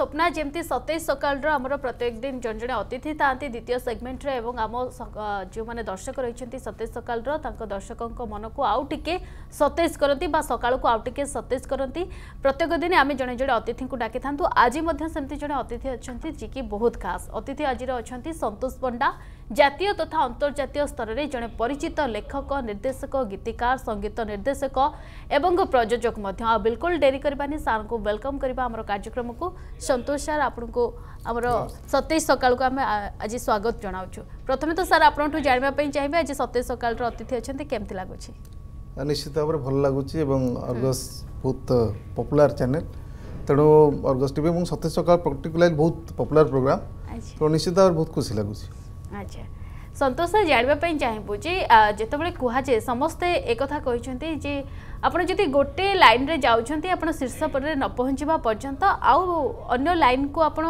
স্বপ্না যেমি সতেইশ সকালর আমার প্রত্যেক দিন জন জন অতিথি থাকে দ্বিতীয় সেগমেন্টরে এবং আমার যে দর্শক রয়েছেন সতেইশ সকালর তাঁর দর্শক মনকু আউ টিকি সতেইশ করতে বা সকালকু আউ টিকি সতেইশ করতে প্রত্যেক দিন আমি জন জন অতিথি ডাকি থাকে আজ সেমতি জন অতিথি অনেক যিকি বহুত খাস অতিথি আজির অনেক সন্তোষ পণ্ডা জাতীয় তথা আন্তর্জাতীয় স্তরের জন পরিচিত লেখক নির্দেশক গীতিকার সঙ্গীত নির্দেশক এবং প্রযোজক মধ্য বিলকুল ডেরি করবানি সারଙ୍କୁ ওয়েলকম করা আমার কার্যক্রমক সন্তোষ সার আপনার আমার সতেজ সকাল আমি আজ স্বাগত জনাওছু প্রথমে তো স্যার আপনার জাঁয়া চাইবে আজ সতেজ সকাল অতিথি অনেক কমতি লাগুছে নিশ্চিত ভাবে ভাল লাগুছে এবং অর্গস বহুত পপুলার চ্যানেল তেমন অর্গস টিভি এবং সতেজ সকাল পর্টিকুলার বহুত পপুলার প্রোগ্রাম তো নিশ্চিত ভাবে বহুত খুশি লাগুছে ଆଚ୍ଛା ସନ୍ତୋଷ ଜାଣିବା ପାଇଁ ଚାହିଁବୁ ଯେ ଯେତେବେଳେ କୁହାଯାଏ ସମସ୍ତେ ଏକଥା କହିଛନ୍ତି ଯେ ଆପଣ ଯଦି ଗୋଟେ ଲାଇନ୍ରେ ଯାଉଛନ୍ତି ଆପଣ ଶୀର୍ଷ ପଦରେ ନ ପହଞ୍ଚିବା ପର୍ଯ୍ୟନ୍ତ ଆଉ ଅନ୍ୟ ଲାଇନ୍କୁ ଆପଣ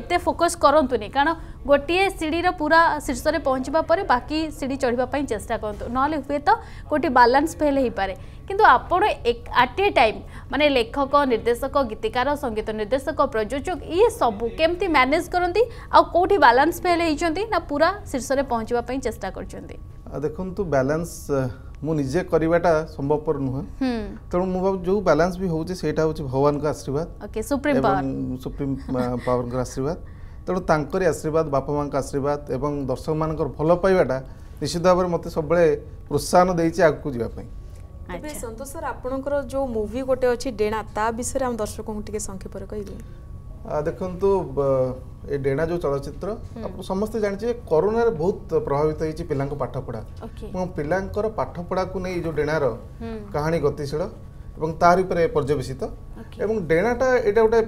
ଏତେ ଫୋକସ୍ କରନ୍ତୁନି କାରଣ ଗୋଟିଏ ସିଡ଼ିର ପୁରା ଶୀର୍ଷରେ ପହଞ୍ଚିବା ପରେ ବାକି ସିଡ଼ି ଚଢ଼ିବା ପାଇଁ ଚେଷ୍ଟା କରନ୍ତୁ ନହେଲେ ହୁଏତ କେଉଁଠି ବାଲାନ୍ସ ଫେଲ୍ ହେଇପାରେ କିନ୍ତୁ ଆପଣ ଆଟ୍ ଏ ଟାଇମ୍ ମାନେ ଲେଖକ ନିର୍ଦ୍ଦେଶକ ଗୀତିକାର ସଙ୍ଗୀତ ନିର୍ଦ୍ଦେଶକ ପ୍ରଯୋଜକ ଇଏ ସବୁ କେମିତି ମ୍ୟାନେଜ୍ କରନ୍ତି ଆଉ କେଉଁଠି ବାଲାନ୍ସ ଫେଲ୍ ହେଇଛନ୍ତି ନା ପୁରା ଶୀର୍ଷରେ ପହଞ୍ଚିବା ପାଇଁ ଚେଷ୍ଟା କରିଛନ୍ତି ଦେଖନ୍ତୁ ବାଲାନ୍ସ ମୁଁ ନିଜେ କରିବାଟା ସମ୍ଭବପର ନୁହେଁ ତେଣୁ ମୁଁ ଭାବୁଛି ଯେଉଁ ବାଲାନ୍ସ ବି ହେଉଛି ସେଇଟା ହେଉଛି ଭଗବାନଙ୍କ ଆଶୀର୍ବାଦ ସୁପ୍ରିମ ପାୱାରଙ୍କ ଆଶୀର୍ବାଦ ତେଣୁ ତାଙ୍କରି ଆଶୀର୍ବାଦ ବାପା ମାଆଙ୍କ ଆଶୀର୍ବାଦ ଏବଂ ଦର୍ଶକମାନଙ୍କର ଭଲ ପାଇବାଟା ନିଶ୍ଚିତ ଭାବରେ ମୋତେ ସବୁବେଳେ ପ୍ରୋତ୍ସାହନ ଦେଇଛି ଆଗକୁ ଯିବା ପାଇଁ ତେବେ ସନ୍ତୋଷ ସାର୍ ଆପଣଙ୍କର ଯେଉଁ ମୁଭି ଗୋଟେ ଅଛି ଡେଣା ତା ବିଷୟରେ ଆମ ଦର୍ଶକଙ୍କୁ ଟିକେ ସଂକ୍ଷେପରେ କହିବେ ଦେଖନ୍ତୁ ଏ ଡେଣା ଯେଉଁ ଚଳଚ୍ଚିତ୍ର ଆପଣ ସମସ୍ତେ ଜାଣିଛେ କରୋନାରେ ବହୁତ ପ୍ରଭାବିତ ହେଇଛି ପିଲାଙ୍କ ପାଠପଢ଼ା ଏବଂ ପିଲାଙ୍କର ପାଠପଢ଼ାକୁ ନେଇ ଯେଉଁ ଡେଣାର କାହାଣୀ ଗତିଶୀଳ ଏବଂ ତାହାରି ଉପରେ ପର୍ଯ୍ୟବେସିତ ଏବଂ ଡେଣାଟା ଏଇଟା ଗୋଟେ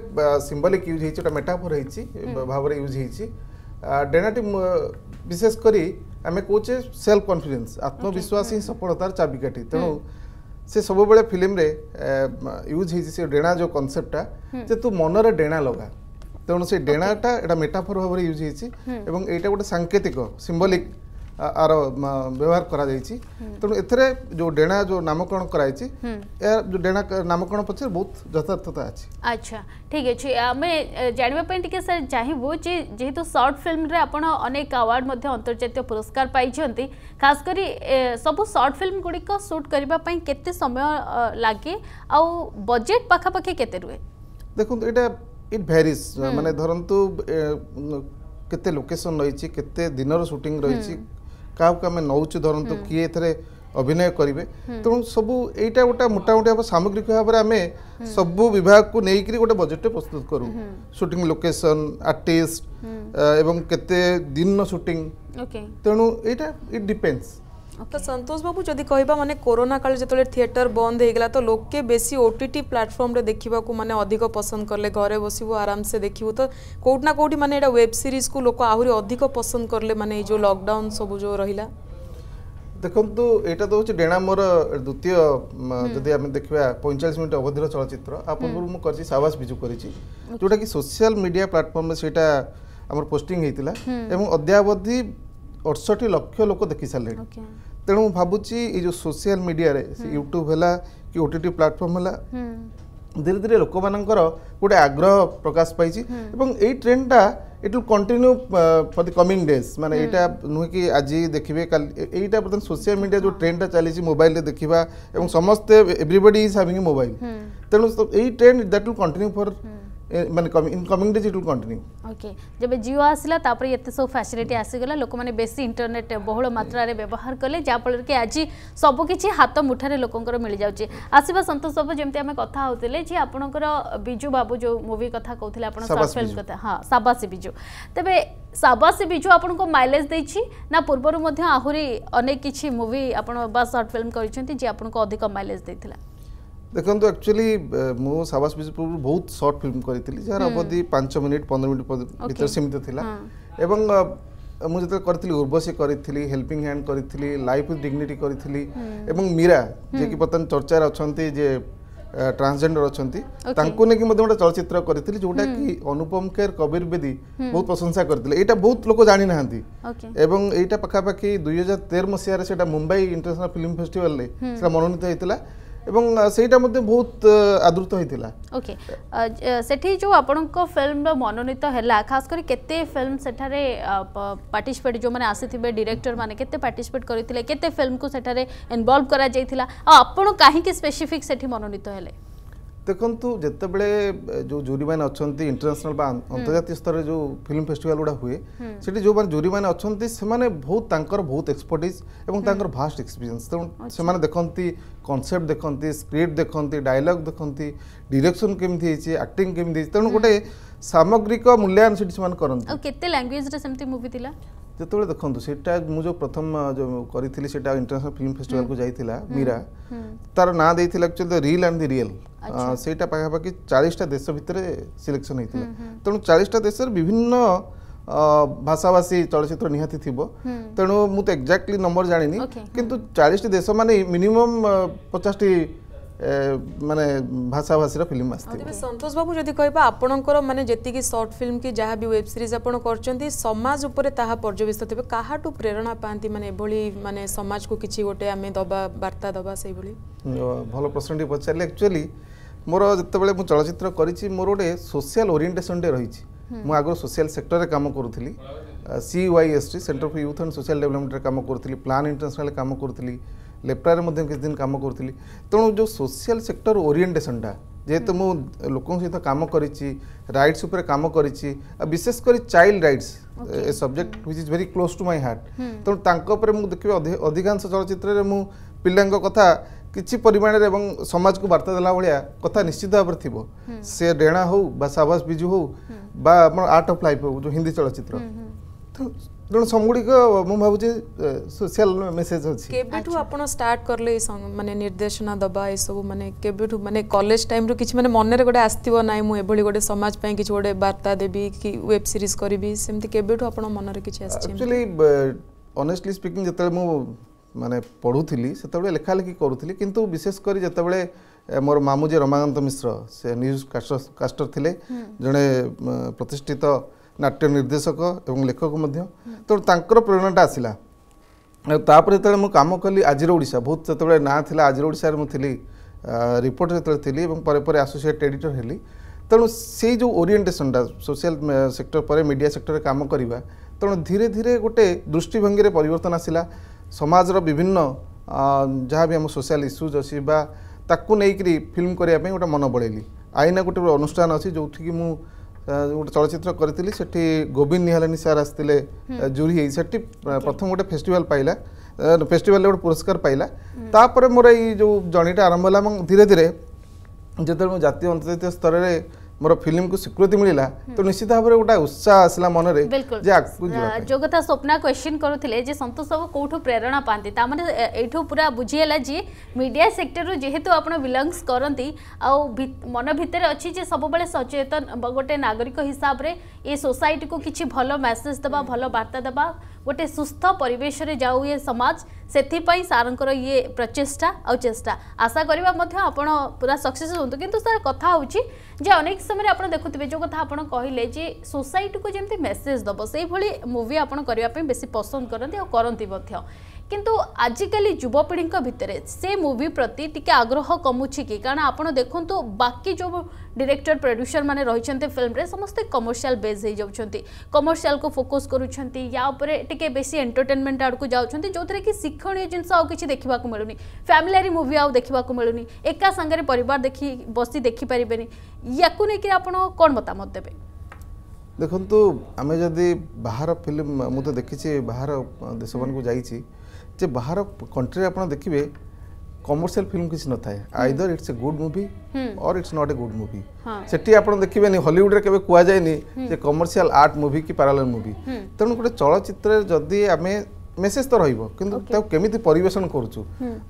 ସିମ୍ବଲିକ ୟୁଜ୍ ହେଇଛି ଗୋଟେ ମେଟାଫର ହେଇଛି ଭାବରେ ୟୁଜ୍ ହେଇଛି ଡେଣାଟି ବିଶେଷ କରି ଆମେ କହୁଛେ ସେଲ୍ଫ କନଫିଡେନ୍ସ ଆତ୍ମବିଶ୍ୱାସ ହିଁ ସଫଳତାର ଚାବିକାଠି ତେଣୁ ସେ ସବୁବେଳେ ଫିଲ୍ମରେ ୟୁଜ୍ ହେଇଛି ସେ ଡେଣା ଯେଉଁ କନସେପ୍ଟଟା ଯେ ତୁ ମନରେ ଡେଣା ଲଗା ତେଣୁ ସେ ଡେଣାଟା ଏଇଟା ମେଟାଫର ଭାବରେ ୟୁଜ୍ ହେଇଛି ଏବଂ ଏଇଟା ଗୋଟେ ସାଙ୍କେତିକ ସିମ୍ବଲିକ୍ ଆର ବ୍ୟବହାର କରାଯାଇଛି ତେଣୁ ଏଥିରେ ଯେଉଁ ଡେଣା ଯେଉଁ ନାମକରଣ କରାଯାଇଛି ଏହା ଯେଉଁ ଡେଣା ନାମକରଣ ପଛରେ ବହୁତ ଯଥାର୍ଥତା ଅଛି ଆଚ୍ଛା ଠିକ୍ ଅଛି ଆମେ ଜାଣିବା ପାଇଁ ଟିକେ ସାର୍ ଚାହିଁବୁ ଯେ ଯେହେତୁ ସର୍ଟ ଫିଲ୍ମରେ ଆପଣ ଅନେକ ଆୱାର୍ଡ଼ ମଧ୍ୟ ଅନ୍ତର୍ଜାତୀୟ ପୁରସ୍କାର ପାଇଛନ୍ତି ଖାସ କରି ସବୁ ସର୍ଟ ଫିଲ୍ମ ଗୁଡ଼ିକ ସୁଟ୍ କରିବା ପାଇଁ କେତେ ସମୟ ଲାଗେ ଆଉ ବଜେଟ୍ ପାଖାପାଖି କେତେ ରୁହେ ଦେଖନ୍ତୁ ଏଇଟା ଇଟ୍ ଭ୍ୟାରିଜ୍ ମାନେ ଧରନ୍ତୁ କେତେ ଲୋକେସନ୍ ରହିଛି କେତେ ଦିନର ସୁଟିଂ ରହିଛି କାହାକୁ ଆମେ ନେଉଛୁ ଧରନ୍ତୁ କିଏ ଏଥିରେ ଅଭିନୟ କରିବେ ତେଣୁ ସବୁ ଏଇଟା ଗୋଟେ ମୋଟାମୋଟି ଭାବେ ସାମଗ୍ରିକ ଭାବରେ ଆମେ ସବୁ ବିଭାଗକୁ ନେଇକରି ଗୋଟେ ବଜେଟ୍ଟେ ପ୍ରସ୍ତୁତ କରୁ ସୁଟିଂ ଲୋକେସନ୍ ଆର୍ଟିଷ୍ଟ ଏବଂ କେତେ ଦିନ ସୁଟିଂ ତେଣୁ ଏଇଟା ଇଟ୍ ଡିପେଣ୍ଡସ୍ ତ ସନ୍ତୋଷ ବାବୁ ଯଦି କହିବା ମାନେ କୋରୋନା କାଳ ଯେତେବେଳେ ଥିଏଟର ବନ୍ଦ ହେଇଗଲା ତ ଲୋକେ ବେଶୀ ଓ ଟି ଟି ପ୍ଲାଟଫର୍ମରେ ଦେଖିବାକୁ ମାନେ ଅଧିକ ପସନ୍ଦ କଲେ ଘରେ ବସିବୁ ଆରାମସେ ଦେଖିବୁ ତ କେଉଁଠି ନା କେଉଁଠି ମାନେ ଏଇଟା ୱେବ୍ ସିରିଜ୍କୁ ଲୋକ ଆହୁରି ଅଧିକ ପସନ୍ଦ କଲେ ମାନେ ଏଇ ଯେଉଁ ଲକଡାଉନ୍ ସବୁ ଯେଉଁ ରହିଲା ଦେଖନ୍ତୁ ଏଇଟା ତ ହେଉଛି ଡେଣାମୋର ଦ୍ୱିତୀୟ ଯଦି ଆମେ ଦେଖିବା ପଇଁଚାଳିଶ ମିନିଟ୍ ଅବଧିର ଚଳଚ୍ଚିତ୍ର ଆ ପୂର୍ବରୁ ମୁଁ କରିଛି ସାବାସ ବିଜୁ କରିଛି ଯେଉଁଟାକି ସୋସିଆଲ ମିଡ଼ିଆ ପ୍ଲାଟଫର୍ମରେ ସେଇଟା ଆମର ପୋଷ୍ଟିଂ ହେଇଥିଲା ଏବଂ ଅଦ୍ୟାବଧି ଅଠଷଠି ଲକ୍ଷ ଲୋକ ଦେଖି ସାରିଲେଣି ତେଣୁ ମୁଁ ଭାବୁଛି ଏଇ ଯେଉଁ ସୋସିଆଲ ମିଡ଼ିଆରେ ସେ ୟୁଟ୍ୟୁବ୍ ହେଲା କି ଓ ଟି ଟି ପ୍ଲାଟଫର୍ମ ହେଲା ଧୀରେ ଧୀରେ ଲୋକମାନଙ୍କର ଗୋଟେ ଆଗ୍ରହ ପ୍ରକାଶ ପାଇଛି ଏବଂ ଏଇ ଟ୍ରେଣ୍ଡଟା it will continue for the coming days ମାନେ ଏଇଟା ନୁହେଁ କି ଆଜି ଦେଖିବେ କାଲି ଏଇଟା ବର୍ତ୍ତମାନ ସୋସିଆଲ ମିଡ଼ିଆ ଯେଉଁ ଟ୍ରେଣ୍ଡଟା ଚାଲିଛି ମୋବାଇଲରେ ଦେଖିବା ଏବଂ ସମସ୍ତେ ଏଭ୍ରିବଡି ଇଜ୍ ହାଭିଂ ମୋବାଇଲ ତେଣୁ ଏଇ trend that will continue for মানে in coming days it will continue okay যেবে জিও আসিলা তারপরে এত সব ফ্যাসিলিটি আসিগলা লোকমানে বেশি ইন্টারনেট বহুল মাত্রারে ব্যবহার করলে যা ফলে কি আজি সব কিছু হাত মুঠারে লোকঙ্কর মিলি যাচ্ছে আসিবা সন্তোষ বাবু যেমতি আমি কথা হউতিলে যে আপনকর বিজু বাবু যে মুভি কথা কৌলে আপন শর্ট ফিল্ম কথা হ্যাঁ সাবাসি বিজু তবে সাবাসি বিজু আপনার মাইলেজ দেইছি না পূর্বর মধ্যে আহুরি অনেক কিছু মুভি আপন বা শর্ট ফিল্ম করেছেন যে আপনার অধিক মাইলেজ দিয়েছিলা ଦେଖନ୍ତୁ ଆକ୍ଚୁଆଲି ମୁଁ ସାବାସ ବିଜୁ ପୂର୍ବରୁ ବହୁତ ସର୍ଟ ଫିଲ୍ମ କରିଥିଲି ଯାହାର ଅବଧି ପାଞ୍ଚ ମିନିଟ୍ ପନ୍ଦର ମିନିଟ୍ ଭିତରେ ସୀମିତ ଥିଲା ଏବଂ ମୁଁ ଯେତେବେଳେ କରିଥିଲି ଉର୍ବଶୀ କରିଥିଲି ହେଲ୍ପିଂ ହ୍ୟାଣ୍ଡ କରିଥିଲି ଲାଇଫ୍ ୱିଥ୍ ଡିଗ୍ନିଟି କରିଥିଲି ଏବଂ ମୀରା ଯିଏକି ବର୍ତ୍ତମାନ ଚର୍ଚ୍ଚାରେ ଅଛନ୍ତି ଯେ ଟ୍ରାନ୍ସଜେଣ୍ଡର ଅଛନ୍ତି ତାଙ୍କୁ ନେଇକି ମଧ୍ୟ ଗୋଟେ ଚଳଚ୍ଚିତ୍ର କରିଥିଲି ଯୋଉଟାକି ଅନୁପମ କେର କବିର ବେଦୀ ବହୁତ ପ୍ରଶଂସା କରିଥିଲେ ଏଇଟା ବହୁତ ଲୋକ ଜାଣିନାହାନ୍ତି ଏବଂ ଏଇଟା ପାଖାପାଖି ଦୁଇ ହଜାର ତେର ମସିହାରେ ସେଇଟା ମୁମ୍ବାଇ ଇଣ୍ଟରନ୍ୟାସନାଲ ଫିଲ୍ମ ଫେଷ୍ଟିଭାଲରେ ସେଇଟା ମନୋନୀତ ହେଇଥିଲା এবং সেইটা মধ্যে বহুত আদৃত হয়েছিল ওকে সেটি যে আপনার ফিল্ম মনোনীত হেলা খাস করে কেতে ফিল্ম সেঠারে পার্টিসিপেট যে মানে আসিথিবে ডিরেক্টর মানে কেতে পার্টিসিপেট করিলে কেতে ফিল্ম কু সেঠারে ইনভলভ করা যাইতিলা আপনার কাহিকি স্পেসিফিক সেটি মনোনীত হেলে দেখন্তু যেতবে যে জুরি মানে অনেক ইন্টারন্যাশনাল বা আন্তর্জাতিক স্তরের যে ফিল্ম ফেস্টিভাল গুড়া হুয়ে সেটি যে জুরি মানে অনেক সেমানে বহুত তাঙ্কর বহুত এক্সপর্টিজ এবং তাঙ্কর ভাস্ট এক্সপিরিয়েন্স তেমন সেমানে দেখন্তি কনসেপ্ট দেখন্তি স্ক্রিপ্ট দেখন্তি ডায়লগ দেখন্তি ডিরেকশন কেমতি হয়েছে আক্টিং কেমতি হয়েছে তেমন গোটে সামগ্রিক মূল্যায়ন সেটি সেমানে করন্তি কেতে ল্যাঙ্গুয়েজরে সেমতি মুভি থিলা যেতবে দেখুন সেটা মু প্রথম করেছিলি সেটা ইন্টারন্যাশনাল ফিল্ম ফেস্টিভাল কু যাই মীরা তার না দিয়েছিল actually reel and the real সেইটা পাখাপাখি চাশটা দেশ ভিতরে সিলেকশন হয়েছিল তেমন চাশটা দেশের বিভিন্ন ভাষাভাষী চলচ্চিত্র নিহতি থিব তেণু মু তো এক্সাক্টলি নম্বর জাঁনি কিন্তু চাশটি দেশ মানে মিনিমম পচাশটি ମାନେ ଭାଷାଭାଷୀର ଫିଲ୍ମ ଆସିଥିବ ତେବେ ସନ୍ତୋଷ ବାବୁ ଯଦି କହିବା ଆପଣଙ୍କର ମାନେ ଯେତିକି ସର୍ଟ ଫିଲ୍ମ କି ଯାହା ବି ୱେବ୍ ସିରିଜ୍ ଆପଣ କରିଛନ୍ତି ସମାଜ ଉପରେ ତାହା ପର୍ଯ୍ୟବେସିତ ଥିବ କାହାଠୁ ପ୍ରେରଣା ପାଆନ୍ତି ମାନେ ଏଭଳି ମାନେ ସମାଜକୁ କିଛି ଗୋଟେ ଆମେ ଦେବା ବାର୍ତ୍ତା ଦେବା ସେଇଭଳି ଭଲ ପ୍ରଶ୍ନଟି ପଚାରିଲେ ଆକ୍ଚୁଆଲି ମୋର ଯେତେବେଳେ ମୁଁ ଚଳଚ୍ଚିତ୍ର କରିଛି ମୋର ଗୋଟେ ସୋସିଆଲ୍ ଓରିଏଣ୍ଟେସନ୍ଟେ ରହିଛି ମୁଁ ଆଗରୁ ସୋସିଆଲ୍ ସେକ୍ଟରରେ କାମ କରୁଥିଲି CYST centre for youth and social ଡେଭଲପମେଣ୍ଟରେ କାମ କରୁଥିଲି ପ୍ଲାନ୍ ଇଣ୍ଟରନ୍ୟାସନାଲ୍ କାମ କରୁଥିଲି ଲେପ୍ରାରେ ମଧ୍ୟ କିଛି ଦିନ କାମ କରୁଥିଲି ତେଣୁ ଯେଉଁ ସୋସିଆଲ ସେକ୍ଟର ଓରିଏଣ୍ଟେସନଟା ଯେହେତୁ ମୁଁ ଲୋକଙ୍କ ସହିତ କାମ କରିଛି ରାଇଟ୍ସ ଉପରେ କାମ କରିଛି ଆଉ ବିଶେଷ କରି child rights a subject which is very close to my heart ତେଣୁ ତାଙ୍କ ଉପରେ ମୁଁ ଦେଖିବି ଅଧିକାଂଶ ଚଳଚ୍ଚିତ୍ରରେ ମୁଁ ପିଲାଙ୍କ କଥା କିଛି ପରିମାଣରେ ଏବଂ ସମାଜକୁ ବାର୍ତ୍ତା ଦେଲା ଭଳିଆ କଥା ନିଶ୍ଚିତ ଭାବରେ ଥିବ ସେ ରେଣା ହଉ ବା ସାବାସ ବିଜୁ ହଉ ବା ଆମର ଆର୍ଟ ଅଫ୍ ଲାଇଫ୍ ହଉ ଯେଉଁ ହିନ୍ଦୀ ଚଳଚ୍ଚିତ୍ର ତ ତେଣୁ ସବୁଗୁଡ଼ିକ ମୁଁ ଭାବୁଛି ସୋସିଆଲ ମେସେଜ ଅଛି କେବେଠୁ ଆପଣ ଷ୍ଟାର୍ଟ କଲେ ଏଇ ମାନେ ନିର୍ଦ୍ଦେଶନା ଦେବା ଏସବୁ ମାନେ କେବେଠୁ ମାନେ କଲେଜ ଟାଇମ୍ରୁ କିଛି ମାନେ ମନରେ ଗୋଟେ ଆସିଥିବ ନାହିଁ ମୁଁ ଏଭଳି ଗୋଟେ ସମାଜ ପାଇଁ କିଛି ଗୋଟେ ବାର୍ତ୍ତା ଦେବି କି ୱେବ୍ ସିରିଜ କରିବି ସେମିତି କେବେଠୁ ଆପଣ ମନରେ କିଛି ଆସିଛି ଆକ୍ଚୁଆଲି ଅନେଷ୍ଟଲି ସ୍ପିକିଂ ଯେତେବେଳେ ମୁଁ ମାନେ ପଢ଼ୁଥିଲି ସେତେବେଳେ ଲେଖାଲେଖି କରୁଥିଲି କିନ୍ତୁ ବିଶେଷ କରି ଯେତେବେଳେ ମୋର ମାମୁଁ ଯେ ରମାକାନ୍ତ ମିଶ୍ର ସେ ନ୍ୟୁଜ୍ କାଷ୍ଟର ଥିଲେ ଜଣେ ପ୍ରତିଷ୍ଠିତ ନାଟ୍ୟ ନିର୍ଦ୍ଦେଶକ ଏବଂ ଲେଖକ ମଧ୍ୟ ତେଣୁ ତାଙ୍କର ପ୍ରେରଣାଟା ଆସିଲା ତାପରେ ଯେତେବେଳେ ମୁଁ କାମ କଲି ଆଜିର ଓଡ଼ିଶା ବହୁତ ସେତେବେଳେ ନାଁ ଥିଲା ଆଜିର ଓଡ଼ିଶାରେ ମୁଁ ଥିଲି ରିପୋର୍ଟର ଯେତେବେଳେ ଥିଲି ଏବଂ ପରେ ପରେ ଆସୋସିଏଟ୍ ଏଡ଼ିଟର ହେଲି ତେଣୁ ସେଇ ଯେଉଁ ଓରିଏଣ୍ଟେସନଟା ସୋସିଆଲ ସେକ୍ଟର ପରେ ମିଡ଼ିଆ ସେକ୍ଟରରେ କାମ କରିବା ତେଣୁ ଧୀରେ ଧୀରେ ଗୋଟେ ଦୃଷ୍ଟିଭଙ୍ଗୀରେ ପରିବର୍ତ୍ତନ ଆସିଲା ସମାଜର ବିଭିନ୍ନ ଯାହା ବି ଆମ ସୋସିଆଲ ଇସ୍ୟୁଜ୍ ଅଛି ବା ତାକୁ ନେଇକରି ଫିଲ୍ମ କରିବା ପାଇଁ ଗୋଟେ ମନ ବଳେଇଲି ଆଇନା ଗୋଟେ ଅନୁଷ୍ଠାନ ଅଛି ଯେଉଁଠିକି ମୁଁ गे चलचित्र करि सी गोविंद निहलानी सार आसते जुरी ही सी प्रथम गोटे फेस्टिवाल पाइला फेस्टिवाल गे पस्कार पाहिला तपर मी जो जर्णीटे आरम होला धीरे धीरे जे मी जाती स्तर स्तर ମୋର ଫିଲ୍ମକୁ ସ୍ୱୀକୃତି ମିଳିଲା ତ ନିଶ୍ଚିତ ଭାବରେ ଗୋଟେ ଉତ୍ସାହ ଆସିଲା ମନରେ ଯେ ଆଗକୁ ଯୋଉ କଥା ସ୍ୱପ୍ନା କ୍ୱେଶ୍ଚିନ୍ କରୁଥିଲେ ଯେ ସନ୍ତୋଷ ବାବୁ କୋଉଠୁ ପ୍ରେରଣା ପାଆନ୍ତି ତା ମାନେ ଏଇଠୁ ପୁରା ବୁଝି ହେଲା ଯେ ମିଡ଼ିଆ ସେକ୍ଟରରୁ ଯେହେତୁ ଆପଣ ବିଲଙ୍ଗସ୍ କରନ୍ତି ଆଉ ମନ ଭିତରେ ଅଛି ଯେ ସବୁବେଳେ ସଚେତନ ଗୋଟେ ନାଗରିକ ହିସାବରେ ଏ ସୋସାଇଟିକୁ କିଛି ଭଲ ମେସେଜ୍ ଦେବା ଭଲ ବାର୍ତ୍ତା ଦେବା ଗୋଟେ ସୁସ୍ଥ ପରିବେଶରେ ଯାଉ ଏ ସମାଜ ସେଥିପାଇଁ ସାର୍ଙ୍କର ଇଏ ପ୍ରଚେଷ୍ଟା ଆଉ ଚେଷ୍ଟା ଆଶା କରିବା ମଧ୍ୟ ଆପଣ ପୁରା ସକ୍ସେସ୍ ହୁଅନ୍ତୁ କିନ୍ତୁ ସାର୍ କଥା ହେଉଛି ଯେ ଅନେକ ସମୟରେ ଆପଣ ଦେଖୁଥିବେ ଯେଉଁ କଥା ଆପଣ କହିଲେ ଯେ ସୋସାଇଟିକୁ ଯେମିତି ମେସେଜ୍ ଦେବ ସେଇଭଳି ମୁଭି ଆପଣ କରିବା ପାଇଁ ବେଶୀ ପସନ୍ଦ କରନ୍ତି ଆଉ କରନ୍ତି ମଧ୍ୟ কিন্তু আজিকালি যুবপিঢ়ীঙ্ ভিতরে সে মুভি প্রতি টিকি আগ্রহ কমুছি কি কারণ আপনার দেখুন বাকি যে ডিরেক্টর প্রড্ୟୁସର মানে রয়েছেন ফিল্মরে সমস্ত কমর্সিয়াল বেজ হয়ে যাচ্ছেন কমর্সিয়াল কু ফোকস করছেন ইয়া উপরে টিকি বেশি এন্টরটেনমেন্ট আড়ক যাচ্ছেন যে কি শিক্ষণীয় জিনিস আউ কিছু দেখা মিলুনি ফ্যামিলিয়ারি মুভি আউ দেখা মিলুনি একা সাংরে পরিবার দেখি বসি দেখিপারে ইয়াকু নিয়ে আপনার কম মতামত দেবে দেখুন আমি যদি বাহার ফিল্ম মু তো দেখিছি বাহার দেশ মানুষ যাইছি जे बाहर कंट्री आप देखिए कमर्सील फिल्म किसी न था either it's a good movie और it's not a good movie से देखिए हलिउड्रे के कहुए कमर्सी आर्ट मुवि कि पारालाल मुवि तेणु गोटे चलचित्रे आम মেসেজ তো রহব কিন্তু তাকে কেমিতি পরিবেশন করছু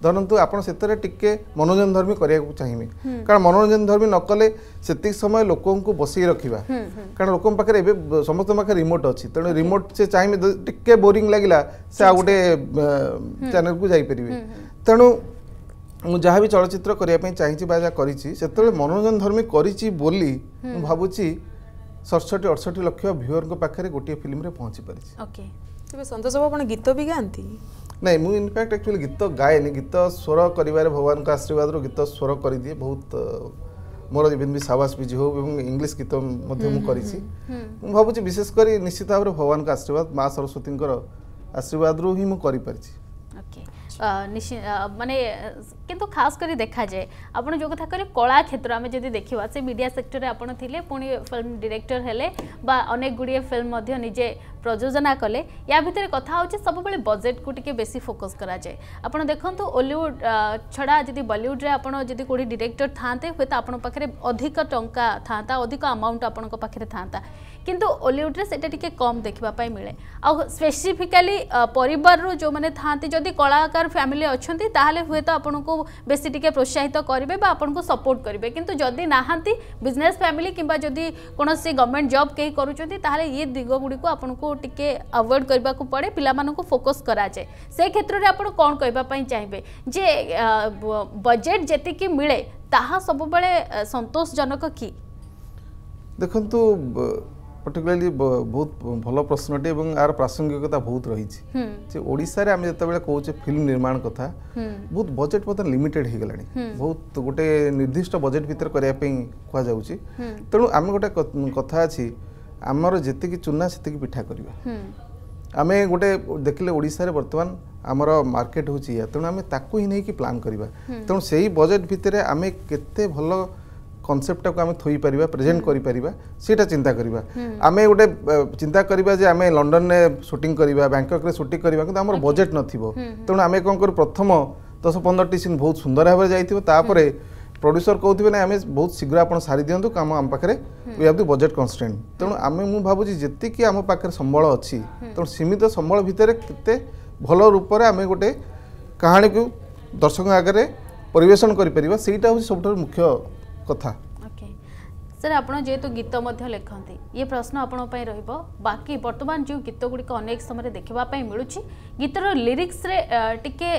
ধরন্তু আপনার সেতরে টিকে মনোরঞ্জন ধর্মী করা চাইবে কারণ মনোরঞ্জন ধর্মী নকলে সেতিক সময় লোক বসাই রাখা কারণ লোক পাখে এবে সমস্ত পাখে রিমোট অনেক তেমন রিমোট সে চাইবে টিকে বোরিং লাগিলা সে আগে চ্যানেল কু যাইপারে তেণু ମୁଁ ଯାହା ବି ଚଳଚ୍ଚିତ୍ର କରିବା ପାଇଁ ଚାହିଁଛି ବା ଯାହା କରିଛି ସେତେବେଳେ ମନୋରଞ୍ଜନ ଧର୍ମୀ କରିଛି ବୋଲି ମୁଁ ଭାବୁଛି ସଡ଼ଷଠି ଅଠଷଠି ଲକ୍ଷ ଭ୍ୟୁଅରଙ୍କ ପାଖରେ ଗୋଟିଏ ତେବେ ସନ୍ତୋଷ ବାବୁ ଆପଣ ଗୀତ ବି ଗାଆନ୍ତି ନାଇଁ ମୁଁ ଇନଫ୍ୟାକ୍ଟ ଆକ୍ଚୁଆଲି ଗୀତ ଗାଏନି ଗୀତ ସ୍ୱର କରିବାରେ ଭଗବାନଙ୍କ ଆଶୀର୍ବାଦରୁ ଗୀତ ସ୍ୱର କରିଦିଏ ବହୁତ ମୋର ଇଭିନ୍ ବି ସାବାସ ବିଜି ହେଉ ଏବଂ ଇଂଲିଶ ଗୀତ ମଧ୍ୟ ମୁଁ କରିଛି ମୁଁ ଭାବୁଛି ବିଶେଷ କରି ନିଶ୍ଚିତ ଭାବରେ ଭଗବାନଙ୍କ ଆଶୀର୍ବାଦ ମା ସରସ୍ୱତୀଙ୍କର ଆଶୀର୍ବାଦରୁ ହିଁ ମୁଁ କରିପାରିଛି ମାନେ କିନ୍ତୁ ଖାସ୍ କରି ଦେଖାଯାଏ ଆପଣ ଯେଉଁ କଥା କହିଲେ କଳା କ୍ଷେତ୍ର ଆମେ ଯଦି ଦେଖିବା ସେ ମିଡ଼ିଆ ସେକ୍ଟରରେ ଆପଣ ଥିଲେ ପୁଣି ଫିଲ୍ମ ଡିରେକ୍ଟର ହେଲେ ବା ଅନେକ ଗୁଡ଼ିଏ ଫିଲ୍ମ ମଧ୍ୟ ନିଜେ ପ୍ରଯୋଜନା କଲେ ୟା ଭିତରେ କଥା ହେଉଛି ସବୁବେଳେ ବଜେଟ୍କୁ ଟିକେ ବେଶୀ ଫୋକସ୍ କରାଯାଏ ଆପଣ ଦେଖନ୍ତୁ ଓଲିଉଡ଼ ଛଡ଼ା ଯଦି ବଲିଉଡ଼ରେ ଆପଣ ଯଦି କେଉଁଠି ଡିରେକ୍ଟର ଥାଆନ୍ତେ ହୁଏତ ଆପଣଙ୍କ ପାଖରେ ଅଧିକ ଟଙ୍କା ଥାଆନ୍ତା ଅଧିକ ଆମାଉଣ୍ଟ ଆପଣଙ୍କ ପାଖରେ ଥାଆନ୍ତା किंतु ओलीउड्रे से कम देखापी मिले आ स्पेसीफिकाली पर जो मैंने था कलाकार फैमिली अच्छा तालोले हूँ तो आपन को बेस टे प्रोत्साहित करेंगे आपन को सपोर्ट करेंगे कितु जदि नहांती बिजनेस फैमिली किदी कौन से गवर्नमेंट जब कहीं करूँ ये दिग गुड़ी आपन को टी अवॉइड करने को पड़े पिला फोकस कराए से क्षेत्र में आप कौन कहपाई चाहिए जे बजेट जी मिले ताहा सब बड़े संतोषजनक कि देखु ପର୍ଟିକୁଲାରଲି ବହୁତ ଭଲ ପ୍ରଶ୍ନଟି ଏବଂ ଆର ପ୍ରାସଙ୍ଗିକତା ବହୁତ ରହିଛି ଯେ ଓଡ଼ିଶାରେ ଆମେ ଯେତେବେଳେ କହୁଛେ ଫିଲ୍ମ ନିର୍ମାଣ କଥା ବହୁତ ବଜେଟ୍ ବର୍ତ୍ତମାନ ଲିମିଟେଡ୍ ହେଇଗଲାଣି ବହୁତ ଗୋଟେ ନିର୍ଦ୍ଦିଷ୍ଟ ବଜେଟ୍ ଭିତରେ କରିବା ପାଇଁ କୁହାଯାଉଛି ତେଣୁ ଆମେ ଗୋଟେ କଥା ଅଛି ଆମର ଯେତିକି ଚୁନା ସେତିକି ପିଠା କରିବା ଆମେ ଗୋଟେ ଦେଖିଲେ ଓଡ଼ିଶାରେ ବର୍ତ୍ତମାନ ଆମର ମାର୍କେଟ୍ ହେଉଛି ଇୟା ତେଣୁ ଆମେ ତାକୁ ହିଁ ନେଇକି ପ୍ଲାନ୍ କରିବା ତେଣୁ ସେଇ ବଜେଟ୍ ଭିତରେ ଆମେ କେତେ ଭଲ କନସେପ୍ଟଟାକୁ ଆମେ ଥୋଇପାରିବା ପ୍ରେଜେଣ୍ଟ କରିପାରିବା ସେଇଟା ଚିନ୍ତା କରିବା ଆମେ ଗୋଟେ ଚିନ୍ତା କରିବା ଯେ ଆମେ ଲଣ୍ଡନରେ ସୁଟିଂ କରିବା ବ୍ୟାଙ୍କକ୍ରେ ସୁଟିଂ କରିବା କିନ୍ତୁ ଆମର ବଜେଟ୍ ନଥିବ ତେଣୁ ଆମେ କ'ଣ କରୁ ପ୍ରଥମ ଦଶ ପନ୍ଦରଟି ସିନ୍ ବହୁତ ସୁନ୍ଦର ଭାବରେ ଯାଇଥିବ ତାପରେ ପ୍ରଡ୍ୟୁସର୍ କହୁଥିବେ ନାହିଁ ଆମେ ବହୁତ ଶୀଘ୍ର ଆପଣ ସାରିଦିଅନ୍ତୁ କାମ ଆମ ପାଖରେ we have the budget constraint ତେଣୁ ଆମେ ମୁଁ ଭାବୁଛି ଯେତିକି ଆମ ପାଖରେ ସମ୍ବଳ ଅଛି ତେଣୁ ସୀମିତ ସମ୍ବଳ ଭିତରେ କେତେ ଭଲ ରୂପରେ ଆମେ ଗୋଟେ କାହାଣୀକୁ ଦର୍ଶକଙ୍କ ଆଗରେ ପରିବେଷଣ କରିପାରିବା ସେଇଟା ହେଉଛି ସବୁଠାରୁ ମୁଖ୍ୟ କଥା ସାର୍ ଆପଣ ଯେହେତୁ ଗୀତ ମଧ୍ୟ ଲେଖନ୍ତି ଇଏ ପ୍ରଶ୍ନ ଆପଣଙ୍କ ପାଇଁ ରହିବ ବାକି ବର୍ତ୍ତମାନ ଯେଉଁ ଗୀତ ଗୁଡ଼ିକ ଅନେକ ସମୟରେ ଦେଖିବା ପାଇଁ ମିଳୁଛି ଗୀତର ଲିରିକ୍ସରେ ଟିକେ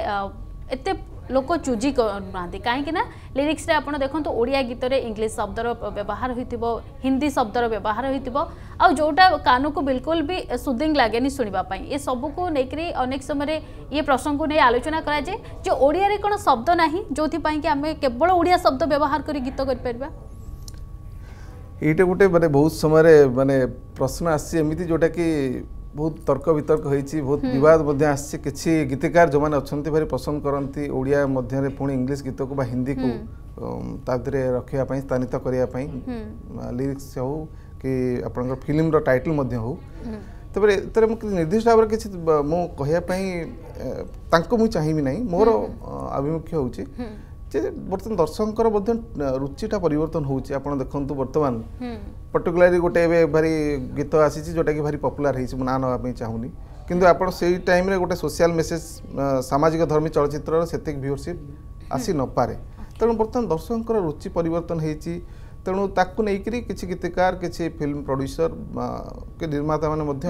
ଏତେ ଲୋକ ଚୁଜି କରୁନାହାନ୍ତି କାହିଁକି ନା ଲିରିକ୍ସରେ ଆପଣ ଦେଖନ୍ତୁ ଓଡ଼ିଆ ଗୀତରେ ଇଂଲିଶ ଶବ୍ଦର ବ୍ୟବହାର ହୋଇଥିବ ହିନ୍ଦୀ ଶବ୍ଦର ବ୍ୟବହାର ହୋଇଥିବ ଆଉ ଯେଉଁଟା କାନକୁ ବିଲକୁଲ ବି ସୁଦିଂ ଲାଗେନି ଶୁଣିବା ପାଇଁ ଏସବୁକୁ ସବୁକୁ ନେଇକରି ଅନେକ ସମୟରେ ଇଏ ପ୍ରସଙ୍ଗକୁ ନେଇ ଆଲୋଚନା କରାଯାଏ ଯେ ଓଡ଼ିଆରେ କ'ଣ ଶବ୍ଦ ନାହିଁ ଯେଉଁଥିପାଇଁକି ଆମେ କେବଳ ଓଡ଼ିଆ ଶବ୍ଦ ବ୍ୟବହାର କରି ଗୀତ କରିପାରିବା ଏଇଟା ଗୋଟେ ମାନେ ବହୁତ ସମୟରେ ମାନେ ପ୍ରଶ୍ନ ଆସିଛି ଏମିତି ଯେଉଁଟାକି ବହୁତ ତର୍କ ବିତର୍କ ହୋଇଛି ବହୁତ ବିବାଦ ମଧ୍ୟ ଆସିଛି କିଛି ଗୀତିକାର ଯେଉଁମାନେ ଅଛନ୍ତି ଭାରି ପସନ୍ଦ କରନ୍ତି ଓଡ଼ିଆ ମଧ୍ୟରେ ପୁଣି ଇଂଲିଶ ଗୀତକୁ ବା ହିନ୍ଦୀକୁ ତା ଦେହରେ ରଖିବା ପାଇଁ ସ୍ଥାନିତ କରିବା ପାଇଁ ଲିରିକ୍ସ ହେଉ କି ଆପଣଙ୍କର ଫିଲ୍ମର ଟାଇଟଲ୍ ମଧ୍ୟ ହେଉ ତାପରେ ଏଥିରେ ମୁଁ ନିର୍ଦ୍ଦିଷ୍ଟ ଭାବରେ କିଛି ମୁଁ କହିବା ପାଇଁ ତାଙ୍କୁ ମୁଁ ଚାହିଁବି ନାହିଁ ମୋର ଆଭିମୁଖ୍ୟ ହେଉଛି ଯେ ବର୍ତ୍ତମାନ ଦର୍ଶକଙ୍କର ମଧ୍ୟ ରୁଚିଟା ପରିବର୍ତ୍ତନ ହେଉଛି ଆପଣ ଦେଖନ୍ତୁ ବର୍ତ୍ତମାନ ପର୍ଟିକୁଲାରଲି ଗୋଟେ ଏବେ ଭାରି ଗୀତ ଆସିଛି ଯେଉଁଟାକି ଭାରି ପପୁଲାର ହେଇଛି ମୁଁ ନାଁ ନେବା ପାଇଁ ଚାହୁଁନି କିନ୍ତୁ ଆପଣ ସେଇ ଟାଇମ୍ରେ ଗୋଟେ ସୋସିଆଲ ମେସେଜ ସାମାଜିକ ଧର୍ମୀ ଚଳଚ୍ଚିତ୍ରର ସେତିକି ଭିଉରସିପ୍ ଆସି ନପାରେ ତେଣୁ ବର୍ତ୍ତମାନ ଦର୍ଶକଙ୍କର ରୁଚି ପରିବର୍ତ୍ତନ ହେଇଛି ତେଣୁ ତାକୁ ନେଇକରି କିଛି ଗୀତିକାର କିଛି ଫିଲ୍ମ ପ୍ରଡ୍ୟୁସର କି ନିର୍ମାତାମାନେ ମଧ୍ୟ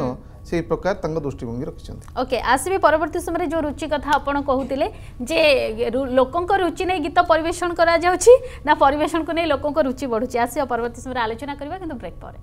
সেই প্রকার তাঙ্ক দৃষ্টিভঙ্গি রাখছেন ওকে আসবে পরবর্তী সময় যে রুচি কথা আপনার কুলে যে লোকঙ্ক রুচি নিয়ে গীত পরিবেশন করা যাচ্ছে না পরিবেশন নিয়ে লোকঙ্ক রুচি বড়ুচি আসবে পরবর্তী সময় আলোচনা করা কিন্তু ব্রেক পরে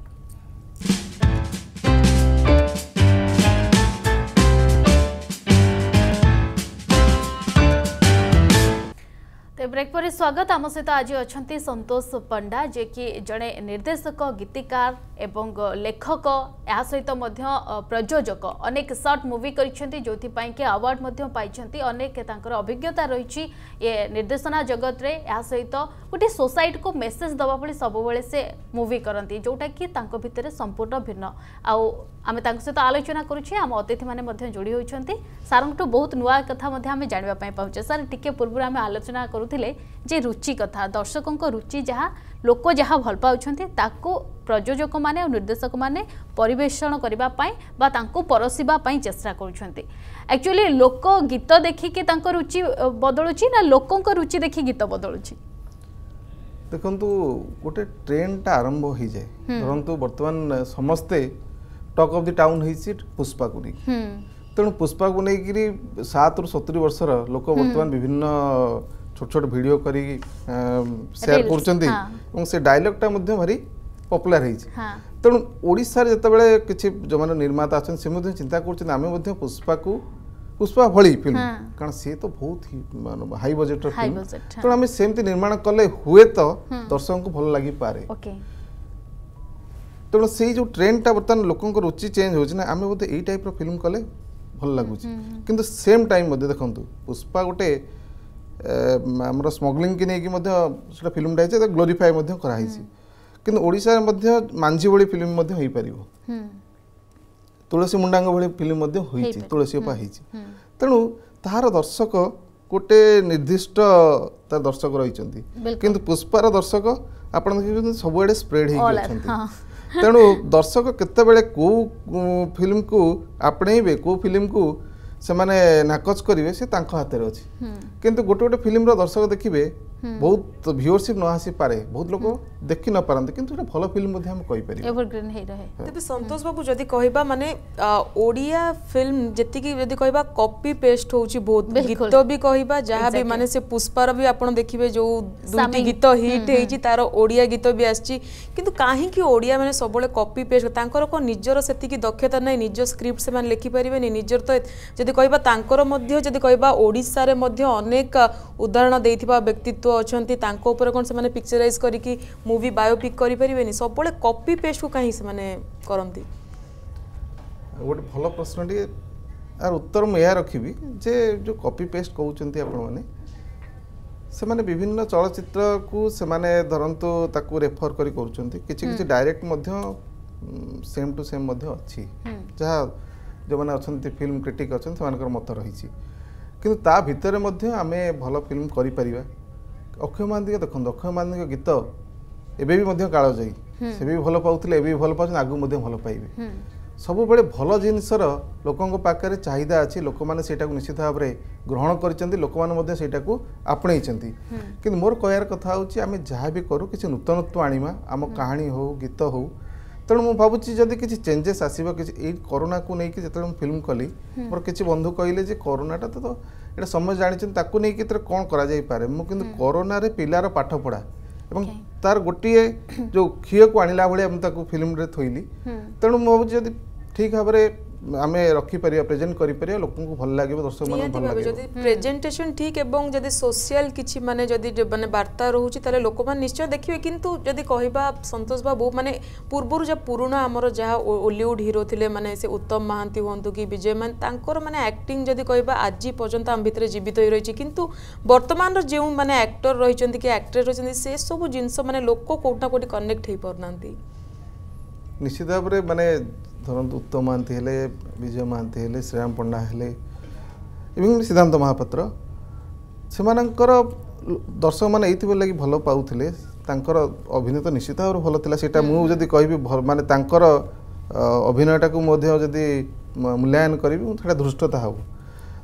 ବ୍ରେକ୍ ପରେ ସ୍ୱାଗତ ଆମ ସହିତ ଆଜି ଅଛନ୍ତି ସନ୍ତୋଷ ପଣ୍ଡା ଯିଏକି ଜଣେ ନିର୍ଦ୍ଦେଶକ ଗୀତିକାର ଏବଂ ଲେଖକ ଏହା ସହିତ ମଧ୍ୟ ପ୍ରଯୋଜକ ଅନେକ ସର୍ଟ ମୁଭି କରିଛନ୍ତି ଯେଉଁଥିପାଇଁ କି ଆୱାର୍ଡ଼ ମଧ୍ୟ ପାଇଛନ୍ତି ଅନେକ ତାଙ୍କର ଅଭିଜ୍ଞତା ରହିଛି ଏ ନିର୍ଦ୍ଦେଶନା ଜଗତରେ ଏହା ସହିତ ଗୋଟିଏ ସୋସାଇଟିକୁ ମେସେଜ ଦେବା ଭଳି ସବୁବେଳେ ସେ ମୁଭି କରନ୍ତି ଯେଉଁଟାକି ତାଙ୍କ ଭିତରେ ସମ୍ପୂର୍ଣ୍ଣ ଭିନ୍ନ ଆଉ ଆମେ ତାଙ୍କ ସହିତ ଆଲୋଚନା କରୁଛେ ଆମ ଅତିଥିମାନେ ମଧ୍ୟ ଯୋଡ଼ି ହୋଇଛନ୍ତି ସାର୍ଙ୍କଠୁ ବହୁତ ନୂଆ କଥା ମଧ୍ୟ ଆମେ ଜାଣିବା ପାଇଁ ପାଉଛେ ସାର୍ ଟିକେ ପୂର୍ବରୁ ଆମେ ଆଲୋଚନା କରୁଥିଲେ କହିଥିଲେ ଯେ ରୁଚି କଥା ଦର୍ଶକଙ୍କ ରୁଚି ଯାହା ଲୋକ ଯାହା ଭଲ ପାଉଛନ୍ତି ତାକୁ ପ୍ରଯୋଜକମାନେ ଆଉ ନିର୍ଦ୍ଦେଶକମାନେ ପରିବେଷଣ କରିବା ପାଇଁ ବା ତାଙ୍କୁ ପରସିବା ପାଇଁ ଚେଷ୍ଟା କରୁଛନ୍ତି ଆକ୍ଚୁଆଲି ଲୋକ ଗୀତ ଦେଖିକି ତାଙ୍କ ରୁଚି ବଦଳୁଛି ନା ଲୋକଙ୍କ ରୁଚି ଦେଖି ଗୀତ ବଦଳୁଛି ଦେଖନ୍ତୁ ଗୋଟେ ଟ୍ରେଣ୍ଡଟା ଆରମ୍ଭ ହେଇଯାଏ ଧରନ୍ତୁ ବର୍ତ୍ତମାନ ସମସ୍ତେ ଟକ୍ ଅଫ୍ ଦି ଟାଉନ୍ ହେଇଛି ପୁଷ୍ପାକୁ ନେଇକି ତେଣୁ ପୁଷ୍ପାକୁ ନେଇକିରି ସାତରୁ ସତୁରି ବର୍ଷର ଲୋକ ବର୍ତ୍ତମାନ ବିଭିନ୍ନ छोट छोट भिड कर सेयार कर से डायलगटा भारी पपुलार होती हाँ। तेणु ओडार जितेबाला किसी जो मैंने निर्माता अच्छा से चिंता करें पुष्पा को पुष्पा भली फिल्म हाँ। कारण सी तो बहुत हाई बजेटर फिल्म तेणु आम निर्माण कले हुए तो हाँ। दर्शक को भल लगी पारे तेणु से जो ट्रेंडटा बर्तमान लोकों रुचि चेंज होना आम बोधे यही टाइप फिल्म कले भल लगुच कि टाइम देखो पुष्पा गोटे ଆମର ସ୍ମଗଲିଙ୍ଗକୁ ନେଇକି ମଧ୍ୟ ସେଟା ଫିଲ୍ମଟା ହେଇଛି ତାକୁ ଗ୍ଲୋରିଫାଏ ମଧ୍ୟ କରାହେଇଛି କିନ୍ତୁ ଓଡ଼ିଶାରେ ମଧ୍ୟ ମାଞ୍ଝି ଭଳି ଫିଲ୍ମ ମଧ୍ୟ ହେଇପାରିବ ତୁଳସୀ ମୁଣ୍ଡାଙ୍କ ଭଳି ଫିଲ୍ମ ମଧ୍ୟ ହୋଇଛି ତୁଳସୀ ଅପା ହେଇଛି ତେଣୁ ତାହାର ଦର୍ଶକ ଗୋଟେ ନିର୍ଦ୍ଦିଷ୍ଟ ତା ଦର୍ଶକ ରହିଛନ୍ତି କିନ୍ତୁ ପୁଷ୍ପାର ଦର୍ଶକ ଆପଣ ଦେଖିଛନ୍ତି ସବୁଆଡ଼େ ସ୍ପ୍ରେଡ୍ ହେଇକି ତେଣୁ ଦର୍ଶକ କେତେବେଳେ କେଉଁ ଫିଲ୍ମକୁ ଆପଣେଇବେ କେଉଁ ଫିଲ୍ମକୁ ସେମାନେ ନାକଚ କରିବେ ସେ ତାଙ୍କ ହାତରେ ଅଛି କିନ୍ତୁ ଗୋଟେ ଗୋଟେ ଫିଲ୍ମର ଦର୍ଶକ ଦେଖିବେ हम्म। बहुत भिवरशिप नारे बहुत लोग हम्म। देखी न पारे कि भल फिल्म तेज सतोष बाबू जब कह मानते फिल्म जी कह कपी पेस्ट हूँ बहुत गीत भी कह जहाँ भी मानते से पुष्पार भी आप देखिए जो दुईटी गीत हिट हो तार ओडिया गीत भी आंतु कहीं ओडिया मैंने सब कपी पेस्ट कौन निजर से दक्षता नहीं निज स्क्रिप्ट से लिखिपारे निजर तो जी कहर कहशार उदाहरण देखा व्यक्तित्व অনেক তাঁর উপরে কোণ সে পিকচরাইজ করি মুভি বায়োপিক করে পারে সবুলে কপি পেস্ট কু কাহি সে করতে গোটে ভাল প্রশ্নটি আর উত্তর মু রাখবি যে যে কপি পেস্ট কৌন আপন মানে সেমানে বিভিন্ন চলচ্চিত্রকু সেমানে ধরন্তু তাকু রেফর করি করুচন্তি কিছু কিছু ডাইরেক্ট মধ্য সেম টু সেম মধ্য অছি যাহা যেমানে অছন্তি ফিল্ম ক্রিটিক অছন্তি সেমানকর মত রহিছি কিন্তু তা ভিতরে মধ্য আমি ভালো ফিল্ম করি পারিবা ଅକ୍ଷୟ ମହାନ୍ତିଙ୍କ ଦେଖନ୍ତୁ ଅକ୍ଷୟ ମହାନ୍ତିଙ୍କ ଗୀତ ଏବେ ବି ମଧ୍ୟ କାଳଜୟୀ ସେ ବି ଭଲ ପାଉଥିଲେ ଏବେ ବି ଭଲ ପାଉଛନ୍ତି ଆଗକୁ ମଧ୍ୟ ଭଲ ପାଇବେ ସବୁବେଳେ ଭଲ ଜିନିଷର ଲୋକଙ୍କ ପାଖରେ ଚାହିଦା ଅଛି ଲୋକମାନେ ସେଇଟାକୁ ନିଶ୍ଚିତ ଭାବରେ ଗ୍ରହଣ କରିଛନ୍ତି ଲୋକମାନେ ମଧ୍ୟ ସେଇଟାକୁ ଆପଣେଇଛନ୍ତି କିନ୍ତୁ ମୋର କହିବାର କଥା ହେଉଛି ଆମେ ଯାହା ବି କରୁ କିଛି ନୂତନତ୍ୱ ଆଣିବା ଆମ କାହାଣୀ ହେଉ ଗୀତ ହେଉ ତେଣୁ ମୁଁ ଭାବୁଛି ଯଦି କିଛି ଚେଞ୍ଜେସ୍ ଆସିବ କିଛି ଏଇ କରୋନାକୁ ନେଇକି ଯେତେବେଳେ ମୁଁ ଫିଲ୍ମ କଲି ମୋର କିଛି ବନ୍ଧୁ କହିଲେ ଯେ କରୋନାଟା ତ এটা সমস্ত জাঁচান তাকে নিয়ে এতে কম করা যাই পারে মু কিন্তু করোনার পিলার পাঠ পড়া এবং তার গোটিয়ে যে ক্ষীয়কু আনিলা ভাবে আমি তাকে ফিল্মরে থইলি তেমন মু যদি ঠিক ভাবে ଆମେ ରଖିପାରିବା ପ୍ରେଜେଣ୍ଟ କରିପାରିବା ଲୋକଙ୍କୁ ଭଲ ଲାଗିବ ଦର୍ଶକମାନଙ୍କୁ ଭଲ ଲାଗିବ ଯଦି ପ୍ରେଜେଣ୍ଟେସନ ଠିକ୍ ଏବଂ ଯଦି ସୋସିଆଲ କିଛି ମାନେ ଯଦି ମାନେ ବାର୍ତ୍ତା ରହୁଛି ତାହେଲେ ଲୋକମାନେ ନିଶ୍ଚୟ ଦେଖିବେ କିନ୍ତୁ ଯଦି କହିବା ସନ୍ତୋଷ ବାବୁ ମାନେ ପୂର୍ବରୁ ଯାହା ପୁରୁଣା ଆମର ଯାହା ଓଲିଉଡ୍ ହିରୋ ଥିଲେ ମାନେ ସେ ଉତ୍ତମ ମହାନ୍ତି ହୁଅନ୍ତୁ କି ବିଜୟ ମାନେ ତାଙ୍କର ମାନେ ଆକ୍ଟିଂ ଯଦି କହିବା ଆଜି ପର୍ଯ୍ୟନ୍ତ ଆମ ଭିତରେ ଜୀବିତ ହୋଇ ରହିଛି କିନ୍ତୁ ବର୍ତ୍ତମାନର ଯେଉଁ ମାନେ ଆକ୍ଟର ରହିଛନ୍ତି କି ଆକ୍ଟ୍ରେସ୍ ରହିଛନ୍ତି ସେସବୁ ଜିନିଷ ମାନେ ଲୋକ କେଉଁଠି ନା କେଉଁଠି କନେକ୍ଟ ହେଇପାରୁନାହାନ୍ତି ନିଶ୍ଚିତ ଭାବରେ ମାନେ ଧରନ୍ତୁ ଉତ୍ତମ ମହାନ୍ତି ହେଲେ ବିଜୟ ମହାନ୍ତି ହେଲେ ଶ୍ରୀରାମ ପଣ୍ଡା ହେଲେ ଏବଂ ସିଦ୍ଧାନ୍ତ ମହାପାତ୍ର ସେମାନଙ୍କର ଦର୍ଶକମାନେ ଏଇଥିପାଇଁ ଲାଗି ଭଲ ପାଉଥିଲେ ତାଙ୍କର ଅଭିନୟ ତ ନିଶ୍ଚିତ ଭାବରେ ଭଲ ଥିଲା ସେଇଟା ମୁଁ ଯଦି କହିବି ମାନେ ତାଙ୍କର ଅଭିନୟଟାକୁ ମଧ୍ୟ ଯଦି ମୂଲ୍ୟାୟନ କରିବି ମୁଁ ସେଇଟା ଧୃଷ୍ଟତା ହେବ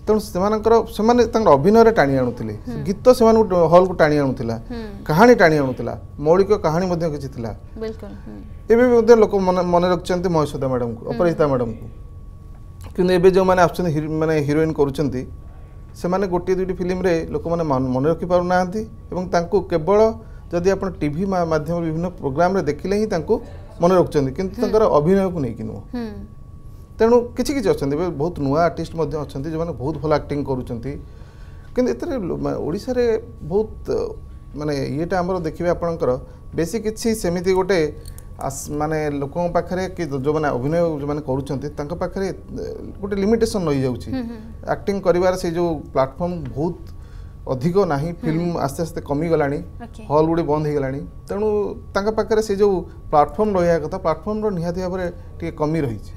ତେଣୁ ସେମାନଙ୍କର ସେମାନେ ତାଙ୍କର ଅଭିନୟରେ ଟାଣି ଆଣୁଥିଲେ ଗୀତ ସେମାନଙ୍କୁ ହଲ୍କୁ ଟାଣି ଆଣୁଥିଲା କାହାଣୀ ଟାଣି ଆଣୁଥିଲା ମୌଳିକ କାହାଣୀ ମଧ୍ୟ କିଛି ଥିଲା ଏବେ ବି ମଧ୍ୟ ଲୋକ ମନେ ରଖିଛନ୍ତି ମହେଶ୍ୱତା ମ୍ୟାଡ଼ାମକୁ ଅପରାଜିତା ମ୍ୟାଡ଼ାମକୁ କିନ୍ତୁ ଏବେ ଯେଉଁମାନେ ଆସୁଛନ୍ତି ମାନେ ହିରୋଇନ୍ କରୁଛନ୍ତି ସେମାନେ ଗୋଟିଏ ଦୁଇଟି ଫିଲ୍ମରେ ଲୋକମାନେ ମନେ ରଖିପାରୁନାହାନ୍ତି ଏବଂ ତାଙ୍କୁ କେବଳ ଯଦି ଆପଣ ଟିଭି ମାଧ୍ୟମରେ ବିଭିନ୍ନ ପ୍ରୋଗ୍ରାମରେ ଦେଖିଲେ ହିଁ ତାଙ୍କୁ ମନେ ରଖୁଛନ୍ତି କିନ୍ତୁ ତାଙ୍କର ଅଭିନୟକୁ ନେଇକି ନୁହଁ ତେଣୁ କିଛି କିଛି ଅଛନ୍ତି ଏବେ ବହୁତ ନୂଆ ଆର୍ଟିଷ୍ଟ ମଧ୍ୟ ଅଛନ୍ତି ଯେଉଁମାନେ ବହୁତ ଭଲ ଆକ୍ଟିଂ କରୁଛନ୍ତି କିନ୍ତୁ ଏଥିରେ ଓଡ଼ିଶାରେ ବହୁତ ମାନେ ଇଏଟା ଆମର ଦେଖିବେ ଆପଣଙ୍କର ବେଶୀ କିଛି ସେମିତି ଗୋଟେ ମାନେ ଲୋକଙ୍କ ପାଖରେ କି ଯେଉଁମାନେ ଅଭିନୟ ଯେଉଁମାନେ କରୁଛନ୍ତି ତାଙ୍କ ପାଖରେ ଗୋଟେ ଲିମିଟେସନ୍ ରହିଯାଉଛି ଆକ୍ଟିଂ କରିବାର ସେଇ ଯେଉଁ ପ୍ଲାଟଫର୍ମ ବହୁତ ଅଧିକ ନାହିଁ ଫିଲ୍ମ ଆସ୍ତେ ଆସ୍ତେ କମିଗଲାଣି ହଲ୍ ଗୁଡ଼ିଏ ବନ୍ଦ ହେଇଗଲାଣି ତେଣୁ ତାଙ୍କ ପାଖରେ ସେ ଯେଉଁ ପ୍ଲାଟଫର୍ମ ରହିବା କଥା ପ୍ଲାଟଫର୍ମର ନିହାତି ଭାବରେ ଟିକେ କମି ରହିଛି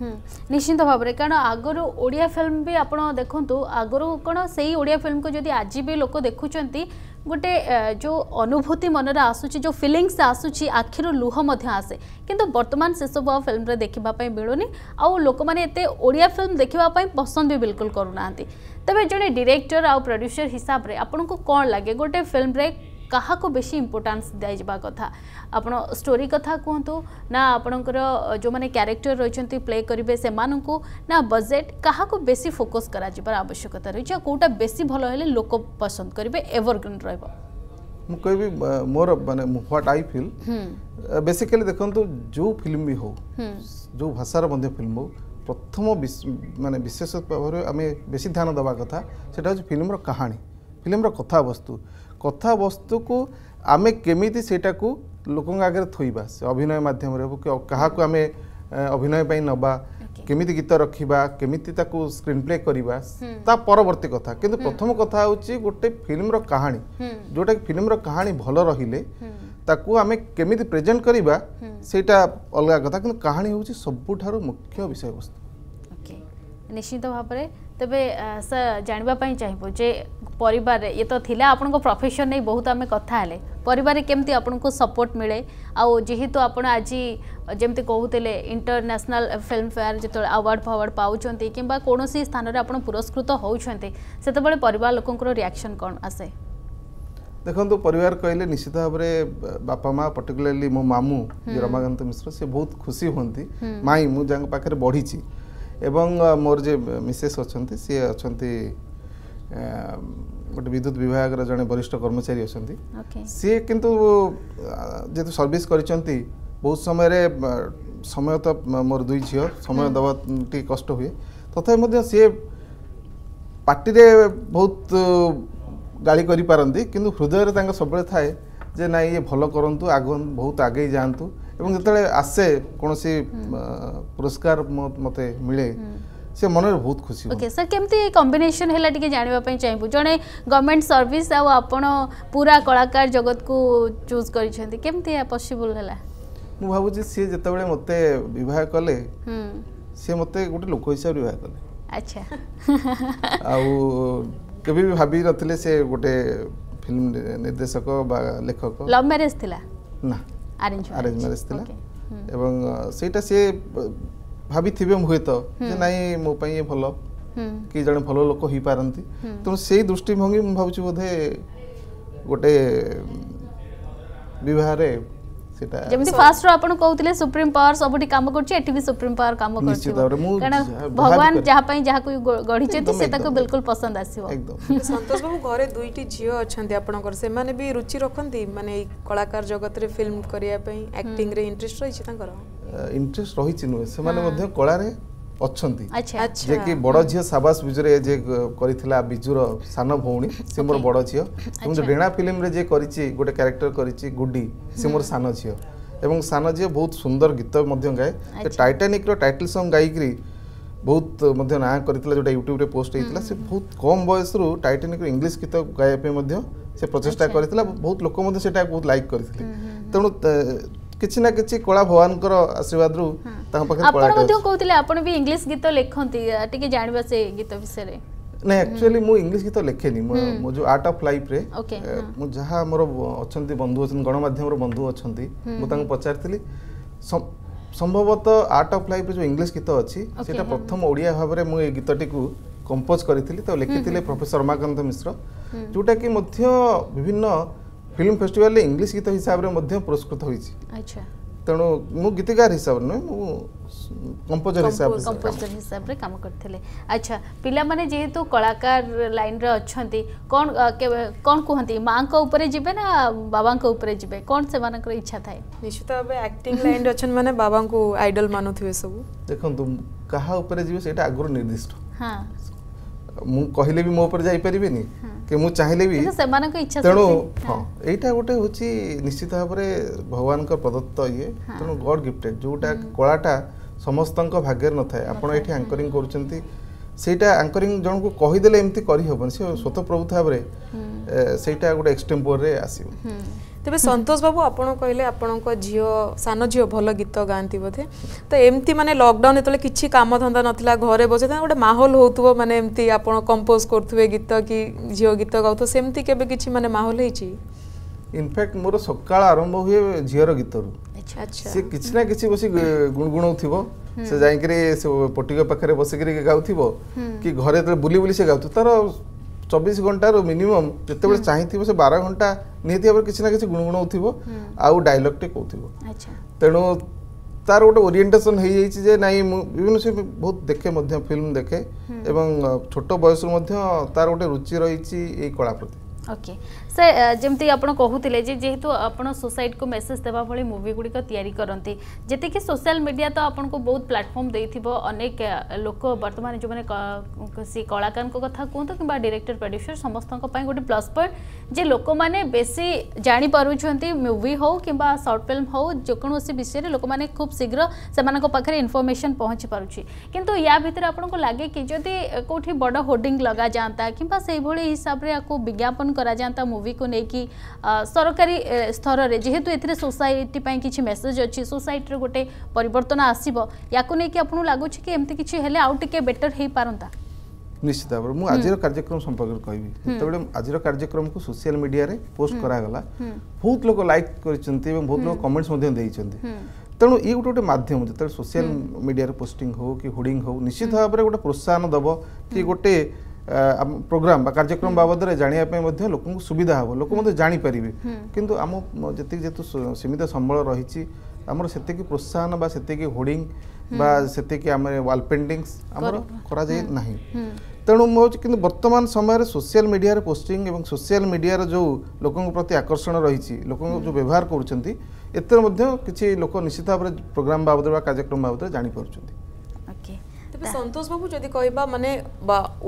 ନିଶ୍ଚିନ୍ତ ଭାବରେ କାରଣ ଆଗରୁ ଓଡ଼ିଆ ଫିଲ୍ମ ବି ଆପଣ ଦେଖନ୍ତୁ ଆଗରୁ କ'ଣ ସେଇ ଓଡ଼ିଆ ଫିଲ୍ମକୁ ଯଦି ଆଜି ବି ଲୋକ ଦେଖୁଛନ୍ତି ଗୋଟେ ଯେଉଁ ଅନୁଭୂତି ମନରେ ଆସୁଛି ଯେଉଁ ଫିଲିଙ୍ଗସ୍ ଆସୁଛି ଆଖିରୁ ଲୁହ ମଧ୍ୟ ଆସେ କିନ୍ତୁ ବର୍ତ୍ତମାନ ସେସବୁ ଆଉ ଫିଲ୍ମରେ ଦେଖିବା ପାଇଁ ମିଳୁନି ଆଉ ଲୋକମାନେ ଏତେ ଓଡ଼ିଆ ଫିଲ୍ମ ଦେଖିବା ପାଇଁ ପସନ୍ଦ ବି ବିଲକୁଲ କରୁନାହାନ୍ତି ତେବେ ଜଣେ ଡିରେକ୍ଟର ଆଉ ପ୍ରଡ୍ୟୁସର ହିସାବରେ ଆପଣଙ୍କୁ କ'ଣ ଲାଗେ ଗୋଟେ ଫିଲ୍ମରେ क्या बेस इम्पोर्टान्स दिजा कथा आप स्टोरी कथा कहतु ना आपण जो मैंने क्यारेक्टर रही प्ले करेंगे से मानक ना बजेट क्या बेस फोकस कर आवश्यकता रही है कौटा बेस भल लोक पसंद करेंगे एवरग्रीन र मुझे मोर मैंने ह्वाट आई फिल बेसिकली देखो जो फिल्म भी हो जो भाषार मध्य फिल्म हो प्रथम मानने विशेष भाव में आम बेस ध्यान देवा कथा से फिल्म रहा फिल्म रथावस्तु କଥାବସ୍ତୁକୁ ଆମେ କେମିତି ସେଇଟାକୁ ଲୋକଙ୍କ ଆଗରେ ଥୋଇବା ସେ ଅଭିନୟ ମାଧ୍ୟମରେ ହେଉ କି କାହାକୁ ଆମେ ଅଭିନୟ ପାଇଁ ନେବା କେମିତି ଗୀତ ରଖିବା କେମିତି ତାକୁ ସ୍କ୍ରିନ୍ ପ୍ଲେ କରିବା ତା ପରବର୍ତ୍ତୀ କଥା କିନ୍ତୁ ପ୍ରଥମ କଥା ହେଉଛି ଗୋଟେ ଫିଲ୍ମର କାହାଣୀ ଯେଉଁଟାକି ଫିଲ୍ମର କାହାଣୀ ଭଲ ରହିଲେ ତାକୁ ଆମେ କେମିତି ପ୍ରେଜେଣ୍ଟ କରିବା ସେଇଟା ଅଲଗା କଥା କିନ୍ତୁ କାହାଣୀ ହେଉଛି ସବୁଠାରୁ ମୁଖ୍ୟ ବିଷୟବସ୍ତୁ ନିଶ୍ଚିତ ଭାବରେ ତେବେ ସାର୍ ଜାଣିବା ପାଇଁ ଚାହିଁବୁ ଯେ ପରିବାରରେ ଇଏ ତ ଥିଲା ଆପଣଙ୍କ ପ୍ରଫେସନ୍ ନେଇ ବହୁତ ଆମେ କଥା ହେଲେ ପରିବାରରେ କେମିତି ଆପଣଙ୍କୁ ସପୋର୍ଟ ମିଳେ ଆଉ ଯେହେତୁ ଆପଣ ଆଜି ଯେମିତି କହୁଥିଲେ ଇଣ୍ଟରନ୍ୟାସନାଲ୍ ଫିଲ୍ମଫେୟାର ଯେତେବେଳେ ଆୱାର୍ଡ଼ ଫାୱାର୍ଡ଼ ପାଉଛନ୍ତି କିମ୍ବା କୌଣସି ସ୍ଥାନରେ ଆପଣ ପୁରସ୍କୃତ ହେଉଛନ୍ତି ସେତେବେଳେ ପରିବାର ଲୋକଙ୍କର ରିଆକ୍ସନ୍ କ'ଣ ଆସେ ଦେଖନ୍ତୁ ପରିବାର କହିଲେ ନିଶ୍ଚିତ ଭାବରେ ବାପା ମା ପର୍ଟିକୁଲାରଲି ମୋ ମାମୁଁ ରମାକାନ୍ତ ମିଶ୍ର ସେ ବହୁତ ଖୁସି ହୁଅନ୍ତି ମାଇଁ ମୁଁ ଯାଙ୍କ ପାଖରେ ବଢ଼ିଛି এবং ମୋର ଯିଏ ମିସେସ୍ ଅଛନ୍ତି ସିଏ ଅଛନ୍ତି ଗୋଟେ ବିଦ୍ୟୁତ ବିଭାଗର ଜଣେ ବରିଷ୍ଠ କର୍ମଚାରୀ ଅଛନ୍ତି ସିଏ କିନ୍ତୁ ଯେହେତୁ ସର୍ଭିସ୍ କରିଛନ୍ତି ବହୁତ ସମୟରେ ସମୟ ତ ମୋର ଦୁଇ ଝିଅ ସମୟ ଦେବା ଟିକେ କଷ୍ଟ ହୁଏ ତଥାପି ମଧ୍ୟ ସିଏ ପାଟିରେ ବହୁତ ଗାଳି କରିପାରନ୍ତି କିନ୍ତୁ ହୃଦୟରେ ତାଙ୍କ ସବୁବେଳେ ଥାଏ ଯେ ନାଇଁ ଇଏ ଭଲ କରନ୍ତୁ ଆଗ ବହୁତ ଆଗେଇ ଯାଆନ୍ତୁ ଏବଂ ଯେତେବେଳେ ଆସେ କୌଣସି ପୁରସ୍କାର ମୋତେ ମିଳେ ସେ ମନରେ ବହୁତ ଖୁସି ଓକେ ସାର୍ କେମିତି କମ୍ବିନେସନ୍ ହେଲା ଟିକେ ଜାଣିବା ପାଇଁ ଚାହିଁବୁ ଜଣେ ଗଭର୍ଣ୍ଣମେଣ୍ଟ ସର୍ଭିସ୍ ଆଉ ଆପଣ ପୁରା କଳାକାର ଜଗତକୁ ଚୁଜ୍ କରିଛନ୍ତି କେମିତି ପସିବୁଲ୍ ହେଲା ମୁଁ ଭାବୁଛି ସିଏ ଯେତେବେଳେ ମୋତେ ବିବାହ କଲେ ସିଏ ମୋତେ ଗୋଟେ ଲୋକ ହିସାବରେ ବିବାହ କଲେ ଆଚ୍ଛା ଆଉ କେବେ ବି ଭାବି ନଥିଲେ ସେ ଗୋଟେ ଫିଲ୍ମ ନିର୍ଦ୍ଦେଶକ ବା ଲେଖକ ଲଭ୍ ମ୍ୟାରେଜ୍ ଥିଲା ନା ଆରେଞ୍ଜ ମ୍ୟାରେଜ ଥିଲା ଏବଂ ସେଇଟା ସିଏ ଭାବିଥିବେ ହୁଏତ ଯେ ନାଇଁ ମୋ ପାଇଁ ଇଏ ଭଲ କି ଜଣେ ଭଲ ଲୋକ ହେଇପାରନ୍ତି ତେଣୁ ସେଇ ଦୃଷ୍ଟିଭଙ୍ଗୀ ମୁଁ ଭାବୁଛି ବୋଧେ ଗୋଟେ ବିବାହରେ সেটা যেমন ফার্স্ট রো আপন কউতিলে সুপ্রিম পাওয়ার সবুটি কাম করছে এটি বি সুপ্রিম পাওয়ার কাম করছে নিশ্চিত ভাবে মু ভগবান যাহা পাই যাহা কই গড়িছেতি সে তাকে বিলকুল পছন্দ আসিব একদম সন্তোষ বাবু ঘরে দুইটি ঝিও অছন্তি আপনকর সেমানে বি রুচি রাখন্তি মানে এই কলাকার জগতরে ফিল্ম করিয়া পাই অ্যাক্টিং রে ইন্টারেস্ট রইছে তাঙ্কর ইন্টারেস্ট রইছে নুহে সেমানে মধ্যে কলা রে ଅଛନ୍ତି ଯେ କି ବଡ଼ ଝିଅ ସାବାସ ବିଜୁରେ ଯିଏ କରିଥିଲା ବିଜୁର ସାନ ଭଉଣୀ ସେ ମୋର ବଡ଼ ଝିଅ ଏବଂ ରେଣା ଫିଲ୍ମରେ ଯିଏ କରିଛି ଗୋଟେ କ୍ୟାରେକ୍ଟର କରିଛି ଗୁଡ଼ି ସେ ମୋର ସାନ ଝିଅ ଏବଂ ସାନ ଝିଅ ବହୁତ ସୁନ୍ଦର ଗୀତ ମଧ୍ୟ ଗାଏ ଟାଇଟାନିକ୍ର ଟାଇଟଲ୍ ସଙ୍ଗ୍ ଗାଇକିରି ବହୁତ ମଧ୍ୟ ନାଁ କରିଥିଲା ଯେଉଁଟା ୟୁଟ୍ୟୁବରେ ପୋଷ୍ଟ ହେଇଥିଲା ସେ ବହୁତ କମ୍ ବୟସରୁ ଟାଇଟାନିକ୍ର ଇଂଲିଶ ଗୀତ ଗାଇବା ପାଇଁ ମଧ୍ୟ ସେ ପ୍ରଚେଷ୍ଟା କରିଥିଲା ବହୁତ ଲୋକ ମଧ୍ୟ ସେଟା ବହୁତ ଲାଇକ୍ କରିଥିଲେ ତେଣୁ କିଛି ନା କିଛି କଳା ଭଗବାନଙ୍କର ଆଶୀର୍ବାଦରୁ ତାଙ୍କ ପାଖରେ ଆପଣ ମଧ୍ୟ କହୁଥିଲେ ଆପଣ ବି ଇଂଲିଶ ଗୀତ ଲେଖନ୍ତି ଟିକେ ଜାଣିବା ସେ ଗୀତ ବିଷୟରେ ନାଇଁ ଆକ୍ଚୁଆଲି ମୁଁ ଇଂଲିଶ ଗୀତ ଲେଖେନି ମୁଁ ମୋ ଯେଉଁ ଆର୍ଟ ଅଫ୍ ଲାଇଫ୍ରେ ମୁଁ ଯାହା ଆମର ଅଛନ୍ତି ବନ୍ଧୁ ଅଛନ୍ତି ଗଣମାଧ୍ୟମର ବନ୍ଧୁ ଅଛନ୍ତି ମୁଁ ତାଙ୍କୁ ପଚାରିଥିଲି ସମ୍ଭବତଃ ଆର୍ଟ ଅଫ୍ ଲାଇଫ୍ରେ ଯେଉଁ ଇଂଲିଶ ଗୀତ ଅଛି ସେଇଟା ପ୍ରଥମ ଓଡ଼ିଆ ଭାବରେ ମୁଁ ଏ ଗୀତଟିକୁ କମ୍ପୋଜ୍ କରିଥିଲି ତ ଲେଖିଥିଲେ ପ୍ରଫେସର ରମାକାନ୍ତ ମିଶ୍ର ଯେଉଁଟାକି ମଧ୍ୟ ବିଭିନ୍ନ ফিল্ম ফেস্টিভালে ইংলিশ গীত হিসাবে পুরস্কৃত হয়েছি তেমন মু গীতিকার হিসাবে নয় মু কম্পোজার হিসাবে কম্পোজার হিসাবে কাম করতেলে আচ্ছা পিলা মানে যেহেতু কলাকার লাইন রে অছন্তি কোন কোন কোহন্তি মাঙ্ক উপরে যাবে না বাবাঙ্ক উপরে যাবে কোন সেমানকর ইচ্ছা থাকে নিশ্চিত ভাবে অ্যাক্টিং লাইন রে অনেক মানে বাবাঙ্ক আইডল মানুথিবে সব দেখুন তো কাহা উপরে যাবে সেটা আগর নির্দিষ্ট হ্যাঁ মু কহিলে বি মো উপরে যাই পারিবেনি କି ମୁଁ ଚାହିଁଲେ ବି ସେମାନଙ୍କ ଇଚ୍ଛା ତେଣୁ ହଁ ଏଇଟା ଗୋଟେ ହେଉଛି ନିଶ୍ଚିତ ଭାବରେ ଭଗବାନଙ୍କ ପ୍ରଦତ୍ତ ଇଏ ତେଣୁ ଗଡ୍ ଗିଫ୍ଟେଡ୍ ଯେଉଁଟା କଳାଟା ସମସ୍ତଙ୍କ ଭାଗ୍ୟରେ ନଥାଏ ଆପଣ ଏଠି ଆଙ୍କରିଂ କରୁଛନ୍ତି ସେଇଟା ଆଙ୍କରିଂ ଜଣଙ୍କୁ କହିଦେଲେ ଏମିତି କରିହେବନି ସେ ସ୍ୱତଃପ୍ରଭୁତ ଭାବରେ ସେଇଟା ଗୋଟେ ଏକ୍ସଟେମ୍ପୋରରେ ଆସିବ ତେବେ ସନ୍ତୋଷ ବାବୁ ଆପଣ କହିଲେ ଆପଣଙ୍କ ଝିଅ ସାନ ଝିଅ ଭଲ ଗୀତ ଗାଆନ୍ତି ବୋଧେ ତ ଏମିତି ମାନେ ଲକଡାଉନ୍ ଯେତେବେଳେ କିଛି କାମଧନ୍ଦା ନଥିଲା ଘରେ ବସେ ତାଙ୍କ ଗୋଟେ ମାହୋଲ ହେଉଥିବ ମାନେ ଏମିତି ଆପଣ କମ୍ପୋଜ କରୁଥିବେ ଗୀତ କି ଝିଅ ଗୀତ ଗାଉଥିବ ସେମିତି କେବେ କିଛି ମାନେ ମାହୋଲ ହେଇଛି ଇନଫ୍ୟାକ୍ଟ ମୋର ସକାଳ ଆରମ୍ଭ ହୁଏ ଝିଅର ଗୀତରୁ ସେ କିଛି ନା କିଛି ବସି ଗୁଣଗୁଣଉଥିବ ସେ ଯାଇକିରି ସେ ପଟିକ ପାଖରେ ବସିକିରି ଗାଉଥିବ କି ଘରେ ଯେତେବେଳେ ବୁଲି ବୁଲି ସେ ଗାଉଥିବ ତାର ଚବିଶ ଘଣ୍ଟାରୁ ମିନିମମ୍ ଯେତେବେଳେ ଚାହିଁଥିବ ସେ ବାର ଘଣ୍ଟା ନିହାତି ଭାବରେ କିଛି ନା କିଛି ଗୁଣୁଗୁଣଉଥିବ ଆଉ ଡାଇଲଗ୍ଟେ କହୁଥିବ ତେଣୁ ତାର ଗୋଟେ ଓରିଏଣ୍ଟେସନ୍ ହେଇଯାଇଛି ଯେ ନାଇଁ ମୁଁ ବିଭିନ୍ନ ସେ ବହୁତ ଦେଖେ ମଧ୍ୟ ଫିଲ୍ମ ଦେଖେ ଏବଂ ଛୋଟ ବୟସରୁ ମଧ୍ୟ ତାର ଗୋଟେ ରୁଚି ରହିଛି ଏଇ କଳା ପ୍ରତି ଓକେ से जमी आप कहते जेहेतु आप सोसाइट को मेसेज देवा भाई मुवि गुड़िक जी सोशल मीडिया तो आपको बहुत प्लाटफर्म दे अनेक लोक बर्तमान जो मैंने सी कलाकार कथ कहतु कि डिरेक्टर प्रड्यूसर समस्त गोटे प्लस पॉइंट जे लोक मैंने बेसी जापरुंट मुवि हूँ कि सर्ट फिल्म हूँ जोकोसी विषय में लोक मैंने खूब शीघ्र से मेरे इनफर्मेसन पहुँची पार्टी कितु या भितर आपको लगे कि जदि कौटी बड़ होर्डिंग लग जाता कि हिसाब से विज्ञापन करा जाता मुवि ମୁଭିକୁ ନେଇକି ସରକାରୀ ସ୍ତରରେ ଯେହେତୁ ଏଥିରେ ସୋସାଇଟି ପାଇଁ କିଛି ମେସେଜ୍ ଅଛି ସୋସାଇଟିର ଗୋଟେ ପରିବର୍ତ୍ତନ ଆସିବ ୟାକୁ ନେଇକି ଆପଣଙ୍କୁ ଲାଗୁଛି କି ଏମିତି କିଛି ହେଲେ ଆଉ ଟିକେ ବେଟର ହେଇପାରନ୍ତା ନିଶ୍ଚିତ ଭାବରେ ମୁଁ ଆଜିର କାର୍ଯ୍ୟକ୍ରମ ସମ୍ପର୍କରେ କହିବି ଯେତେବେଳେ ଆଜିର କାର୍ଯ୍ୟକ୍ରମକୁ ସୋସିଆଲ ମିଡ଼ିଆରେ ପୋଷ୍ଟ କରାଗଲା ବହୁତ ଲୋକ ଲାଇକ୍ କରିଛନ୍ତି ଏବଂ ବହୁତ ଲୋକ କମେଣ୍ଟସ୍ ମଧ୍ୟ ଦେଇଛନ୍ତି ତେଣୁ ଇଏ ଗୋଟେ ଗୋଟେ ମାଧ୍ୟମ ଯେତେବେଳେ ସୋସିଆଲ ମିଡ଼ିଆରେ ପୋଷ୍ଟିଂ ହେଉ କି ହୋର୍ଡ଼ିଂ ହେଉ ନିଶ୍ଚିତ ଭାବରେ ଗୋଟେ ପ୍ରୋତ୍ସାହନ ଦେବ କି ଗୋଟେ ପ୍ରୋଗ୍ରାମ ବା କାର୍ଯ୍ୟକ୍ରମ ବାବଦରେ ଜାଣିବା ପାଇଁ ମଧ୍ୟ ଲୋକଙ୍କୁ ସୁବିଧା ହେବ ଲୋକ কিন্তু ଜାଣିପାରିବେ କିନ୍ତୁ ଆମ ଯେତିକି ଯେହେତୁ ସୀମିତ ସମ୍ବଳ ରହିଛି ଆମର ସେତିକି ପ୍ରୋତ୍ସାହନ ବା ସେତିକି ହୋର୍ଡିଂ বা সেতিকি আমি ওয়াল পেন্টিংস আমার করা যায় না তেমন মু হচ্ছে কিন্তু বর্তমান সময়ের সোশিয়াল মিডিয়ার পোস্টিং এবং সোশিয়াল মিডিয়ার যে লোক প্রতি আকর্ষণ রয়েছে লোক যে ব্যবহার করছেন এতে মধ্যে কিছু লোক নিশ্চিত ভাবে প্রোগ্রাম বাবদে বা কার্যক্রম বাবদে জাঁপারছেন ସନ୍ତୋଷ ବାବୁ ଯଦି କହିବା ମାନେ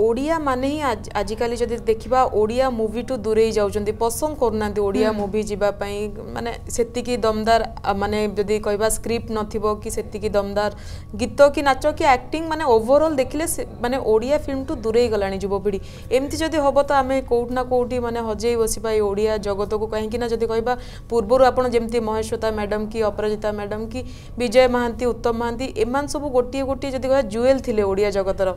ଓଡ଼ିଆ ମାନେ ହିଁ ଆଜିକାଲି ଯଦି ଦେଖିବା ଓଡ଼ିଆ ମୁଭିଠୁ ଦୂରେଇ ଯାଉଛନ୍ତି ପସନ୍ଦ କରୁନାହାନ୍ତି ଓଡ଼ିଆ ମୁଭି ଯିବା ପାଇଁ ମାନେ ସେତିକି ଦମଦାର ମାନେ ଯଦି କହିବା ସ୍କ୍ରିପ୍ଟ ନଥିବ କି ସେତିକି ଦମଦାର ଗୀତ କି ନାଚ କି ଆକ୍ଟିଂ ମାନେ ଓଭରଅଲ୍ ଦେଖିଲେ ମାନେ ଓଡ଼ିଆ ଫିଲ୍ମଠୁ ଦୂରେଇ ଗଲାଣି ଯୁବପିଢ଼ି ଏମିତି ଯଦି ହେବ ତ ଆମେ କେଉଁଠି ନା କେଉଁଠି ମାନେ ହଜେଇ ବସିବା ଏଇ ଓଡ଼ିଆ ଜଗତକୁ କାହିଁକି ନା ଯଦି କହିବା ପୂର୍ବରୁ ଆପଣ ଯେମିତି ମହେଶ୍ୱତା ମ୍ୟାଡ଼ାମ୍ କି ଅପରାଜିତା ମ୍ୟାଡ଼ାମ୍ କି ବିଜୟ ମହାନ୍ତି ଉତ୍ତମ ମହାନ୍ତି ଏମାନେ ସବୁ ଗୋଟିଏ ଗୋଟିଏ ଯଦି କହିବା ଜୁଏଲ୍ ଥିଲେ ଓଡ଼ିଆ ଜଗତର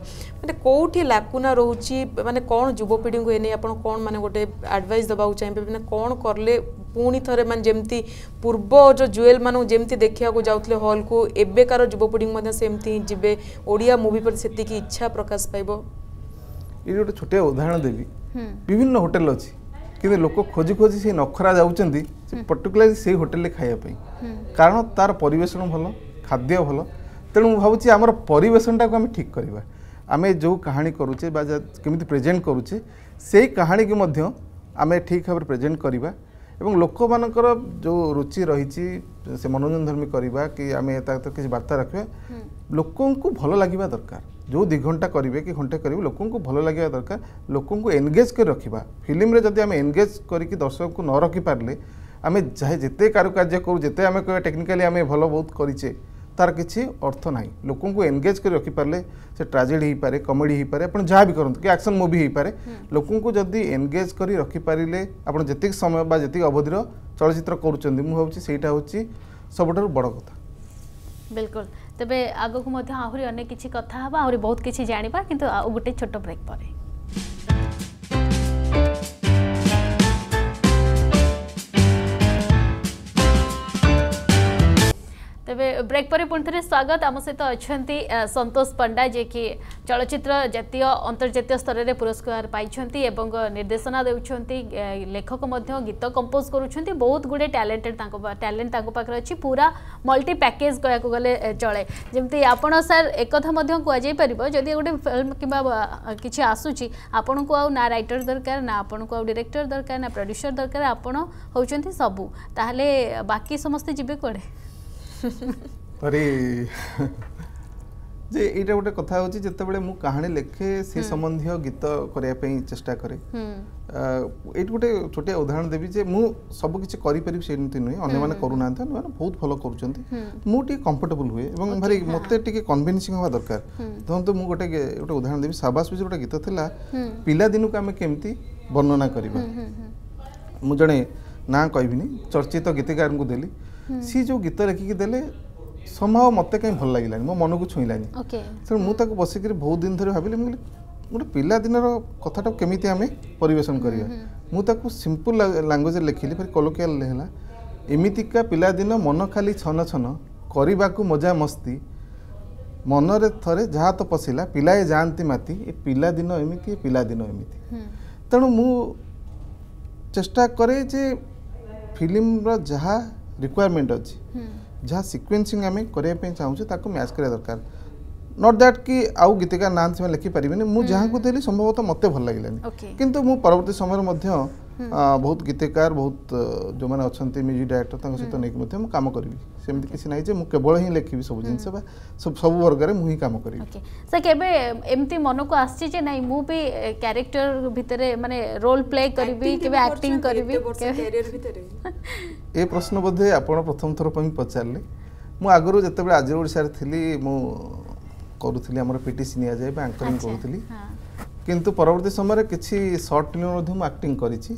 ମାନେ କେଉଁଠି ଲାକୁନା ରହୁଛି ମାନେ କ'ଣ ଯୁବପିଢ଼ିଙ୍କୁ ଏ ନେଇ ଆପଣ କ'ଣ ମାନେ ଗୋଟେ ଆଡ଼ଭାଇସ୍ ଦେବାକୁ ଚାହିଁବେ ମାନେ କ'ଣ କଲେ ପୁଣି ଥରେ ମାନେ ଯେମିତି ପୂର୍ବ ଯେଉଁ ଜୁଏଲ୍ମାନଙ୍କୁ ଯେମିତି ଦେଖିବାକୁ ଯାଉଥିଲେ ହଲ୍କୁ ଏବେକାର ଯୁବପିଢ଼ିଙ୍କୁ ମଧ୍ୟ ସେମିତି ହିଁ ଯିବେ ଓଡ଼ିଆ ମୁଭି ପ୍ରତି ସେତିକି ଇଚ୍ଛା ପ୍ରକାଶ ପାଇବ ଏଇଠି ଗୋଟେ ଛୋଟିଆ ଉଦାହରଣ ଦେବି ବିଭିନ୍ନ ହୋଟେଲ ଅଛି କିନ୍ତୁ ଲୋକ ଖୋଜି ଖୋଜି ସେ ନଖରା ଯାଉଛନ୍ତି ପର୍ଟିକୁଲାରଲି ସେଇ ହୋଟେଲରେ ଖାଇବା ପାଇଁ କାରଣ ତାର ପରିବେଷଣ ଭଲ ଖାଦ୍ୟ ଭଲ ତେଣୁ ମୁଁ ଭାବୁଛି ଆମର ପରିବେଷଣଟାକୁ ଆମେ ଠିକ୍ କରିବା ଆମେ ଯେଉଁ କାହାଣୀ କରୁଛେ ବା କେମିତି ପ୍ରେଜେଣ୍ଟ କରୁଛେ ସେଇ କାହାଣୀକୁ ମଧ୍ୟ ଆମେ ଠିକ୍ ଭାବରେ ପ୍ରେଜେଣ୍ଟ କରିବା ଏବଂ ଲୋକମାନଙ୍କର ଯେଉଁ ରୁଚି ରହିଛି ସେ ମନୋରଞ୍ଜନଧର୍ମୀ କରିବା କି ଆମେ ତା କିଛି ବାର୍ତ୍ତା ରଖିବା ଲୋକଙ୍କୁ ଭଲ ଲାଗିବା ଦରକାର ଯେଉଁ ଦୁଇ ଘଣ୍ଟା କରିବେ କି ଘଣ୍ଟେ କରିବେ ଲୋକଙ୍କୁ ଭଲ ଲାଗିବା ଦରକାର ଲୋକଙ୍କୁ ଏନଗେଜ୍ କରି ରଖିବା ଫିଲ୍ମରେ ଯଦି ଆମେ ଏନଗେଜ୍ କରିକି ଦର୍ଶକଙ୍କୁ ନ ରଖିପାରିଲେ ଆମେ ଯେତେ କାରୁକାର୍ଯ୍ୟ କରୁ ଯେତେ ଆମେ କହିବା ଟେକ୍ନିକାଲି ଆମେ ଭଲ ବହୁତ କରିଛେ तार किसी अर्थ ना लोक एनगेज कर रखिपारे से ट्राजेडी हो पारे कमेडी हो पारे आज जहाँ भी करूँ कि आक्शन मुवि हो पारे लोक जदि एनगेज कर रखिपारे आपत समय जी अवधि चलचित्र कर सब बड़ कथा बिल्कुल तेज आग को आहरी अनेक कि कथा आहरी बहुत किसी जानवा कि गोटे छोट ब्रेक पर ତେବେ ବ୍ରେକ୍ ପରେ ପୁଣି ଥରେ ସ୍ୱାଗତ ଆମ ସହିତ ଅଛନ୍ତି ସନ୍ତୋଷ ପଣ୍ଡା ଯିଏକି ଚଳଚ୍ଚିତ୍ର ଜାତୀୟ ଅନ୍ତର୍ଜାତୀୟ ସ୍ତରରେ ପୁରସ୍କାର ପାଇଛନ୍ତି ଏବଂ ନିର୍ଦ୍ଦେଶନା ଦେଉଛନ୍ତି ଲେଖକ ମଧ୍ୟ ଗୀତ କମ୍ପୋଜ କରୁଛନ୍ତି ବହୁତ ଗୁଡ଼ିଏ ଟ୍ୟାଲେଣ୍ଟେଡ଼ ତାଙ୍କ ଟ୍ୟାଲେଣ୍ଟ ତାଙ୍କ ପାଖରେ ଅଛି ପୁରା ମଲ୍ଟି ପ୍ୟାକେଜ୍ କହିବାକୁ ଗଲେ ଚଳେ ଯେମିତି ଆପଣ ସାର୍ ଏକଥା ମଧ୍ୟ କୁହାଯାଇପାରିବ ଯଦି ଗୋଟେ ଫିଲ୍ମ କିମ୍ବା କିଛି ଆସୁଛି ଆପଣଙ୍କୁ ଆଉ ନା ରାଇଟର ଦରକାର ନା ଆପଣଙ୍କୁ ଆଉ ଡିରେକ୍ଟର ଦରକାର ନା ପ୍ରଡ୍ୟୁସର ଦରକାର ଆପଣ ହେଉଛନ୍ତି ସବୁ ତାହେଲେ ବାକି ସମସ୍ତେ ଯିବେ କୁଆଡ଼େ ଭାରି ଯେ ଏଇଟା ଗୋଟେ କଥା ହେଉଛି ଯେତେବେଳେ ମୁଁ କାହାଣୀ ଲେଖେ ସେ ସମ୍ବନ୍ଧୀୟ ଗୀତ କରିବା ପାଇଁ ଚେଷ୍ଟା କରେ ଏଇଠି ଗୋଟେ ଛୋଟିଆ ଉଦାହରଣ ଦେବି ଯେ ମୁଁ ସବୁ କିଛି କରିପାରିବି ସେମିତି ନୁହେଁ ଅନ୍ୟମାନେ କରୁନାହାନ୍ତି ଅନ୍ୟମାନେ ବହୁତ ଭଲ କରୁଛନ୍ତି ମୁଁ ଟିକେ କମ୍ଫର୍ଟେବୁଲ ହୁଏ ଏବଂ ଭାରି ମୋତେ ଟିକେ କନଭିନ୍ସିଂ ହେବା ଦରକାର ଧରନ୍ତୁ ମୁଁ ଗୋଟେ ଗୋଟେ ଉଦାହରଣ ଦେବି ସାବାସ ବିଜ୍ ଗୋଟେ ଗୀତ ଥିଲା ପିଲାଦିନକୁ ଆମେ କେମିତି ବର୍ଣ୍ଣନା କରିବା ମୁଁ ଜଣେ ନାଁ କହିବିନି ଚର୍ଚ୍ଚିତ ଗୀତିକାରଙ୍କୁ ଦେଲି ସିଏ ଯେଉଁ ଗୀତ ଲେଖିକି ଦେଲେ ସମ୍ଭବ ମୋତେ କାହିଁ ଭଲ ଲାଗିଲାନି ମୋ ମନକୁ ଛୁଇଁଲାନି ତେଣୁ ମୁଁ ତାକୁ ବସିକିରି ବହୁତ ଦିନ ଧରି ଭାବିଲି ମୁଁ କହିଲି ଗୋଟେ ପିଲାଦିନର କଥାଟାକୁ କେମିତି ଆମେ ପରିବେଷଣ କରିବା ମୁଁ ତାକୁ ସିମ୍ପୁଲ ଲାଙ୍ଗୁଏଜରେ ଲେଖିଲି ଫେରେ କଲୋକିଆଲ ହେଲା ଏମିତିକା ପିଲାଦିନ ମନ ଖାଲି ଛନ ଛନ କରିବାକୁ ମଜା ମସ୍ତି ମନରେ ଥରେ ଯାହା ତ ପଶିଲା ପିଲାଏ ଯାଆନ୍ତି ମାତି ଏ ପିଲାଦିନ ଏମିତି ଏ ପିଲାଦିନ ଏମିତି ତେଣୁ ମୁଁ ଚେଷ୍ଟା କରେ ଯେ ଫିଲ୍ମର ଯାହା ରିକ୍ୱାରମେଣ୍ଟ ଅଛି ଯାହା ସିକ୍ୱେନ୍ସିଂ ଆମେ କରିବା ପାଇଁ ଚାହୁଁଛେ ତାକୁ ମ୍ୟାଚ୍ କରିବା ଦରକାର ନଟ୍ ଦ୍ୟାଟ୍ କି ଆଉ ଗୀତିକାର ନାହାନ୍ତି ସେମାନେ ଲେଖିପାରିବେନି ମୁଁ ଯାହାକୁ ଦେଲି ସମ୍ଭବତଃ ମୋତେ ଭଲ ଲାଗିଲାନି କିନ୍ତୁ ମୁଁ ପରବର୍ତ୍ତୀ ସମୟରେ ମଧ୍ୟ ବହୁତ ଗୀତିକାର ବହୁତ ଯେଉଁମାନେ ଅଛନ୍ତି ମ୍ୟୁଜିକ୍ ଡାଇରେକ୍ଟର ତାଙ୍କ ସହିତ ନେଇକି ମଧ୍ୟ ମୁଁ କାମ କରିବି ସେମିତି କିଛି ନାହିଁ ଯେ ମୁଁ କେବଳ ହିଁ ଲେଖିବି ସବୁ ଜିନିଷ ବା ସବୁ ବର୍ଗରେ ମୁଁ ହିଁ କାମ କରିବି ସେ କେବେ ଏମିତି ମନକୁ ଆସିଛି ଯେ ନାହିଁ ମୁଁ ବି କ୍ୟାରେକ୍ଟର ଭିତରେ ମାନେ ରୋଲ୍ ପ୍ଲେ କରିବି କେବେ ଆକ୍ଟିଂ କରିବି ଏ ପ୍ରଶ୍ନ ବୋଧେ ଆପଣ ପ୍ରଥମ ଥର ପାଇଁ ପଚାରିଲେ ମୁଁ ଆଗରୁ ଯେତେବେଳେ ଆଜି ଓଡ଼ିଶାରେ ଥିଲି ମୁଁ କରୁଥିଲି ଆମର ପିଟିସି ନିଆଯାଏ ବା ଆଙ୍କରିଂ କରୁଥିଲି କିନ୍ତୁ ପରବର୍ତ୍ତୀ ସମୟରେ କିଛି ସର୍ଟ ଫିଲ୍ମ ମଧ୍ୟ ମୁଁ ଆକ୍ଟିଂ କରିଛି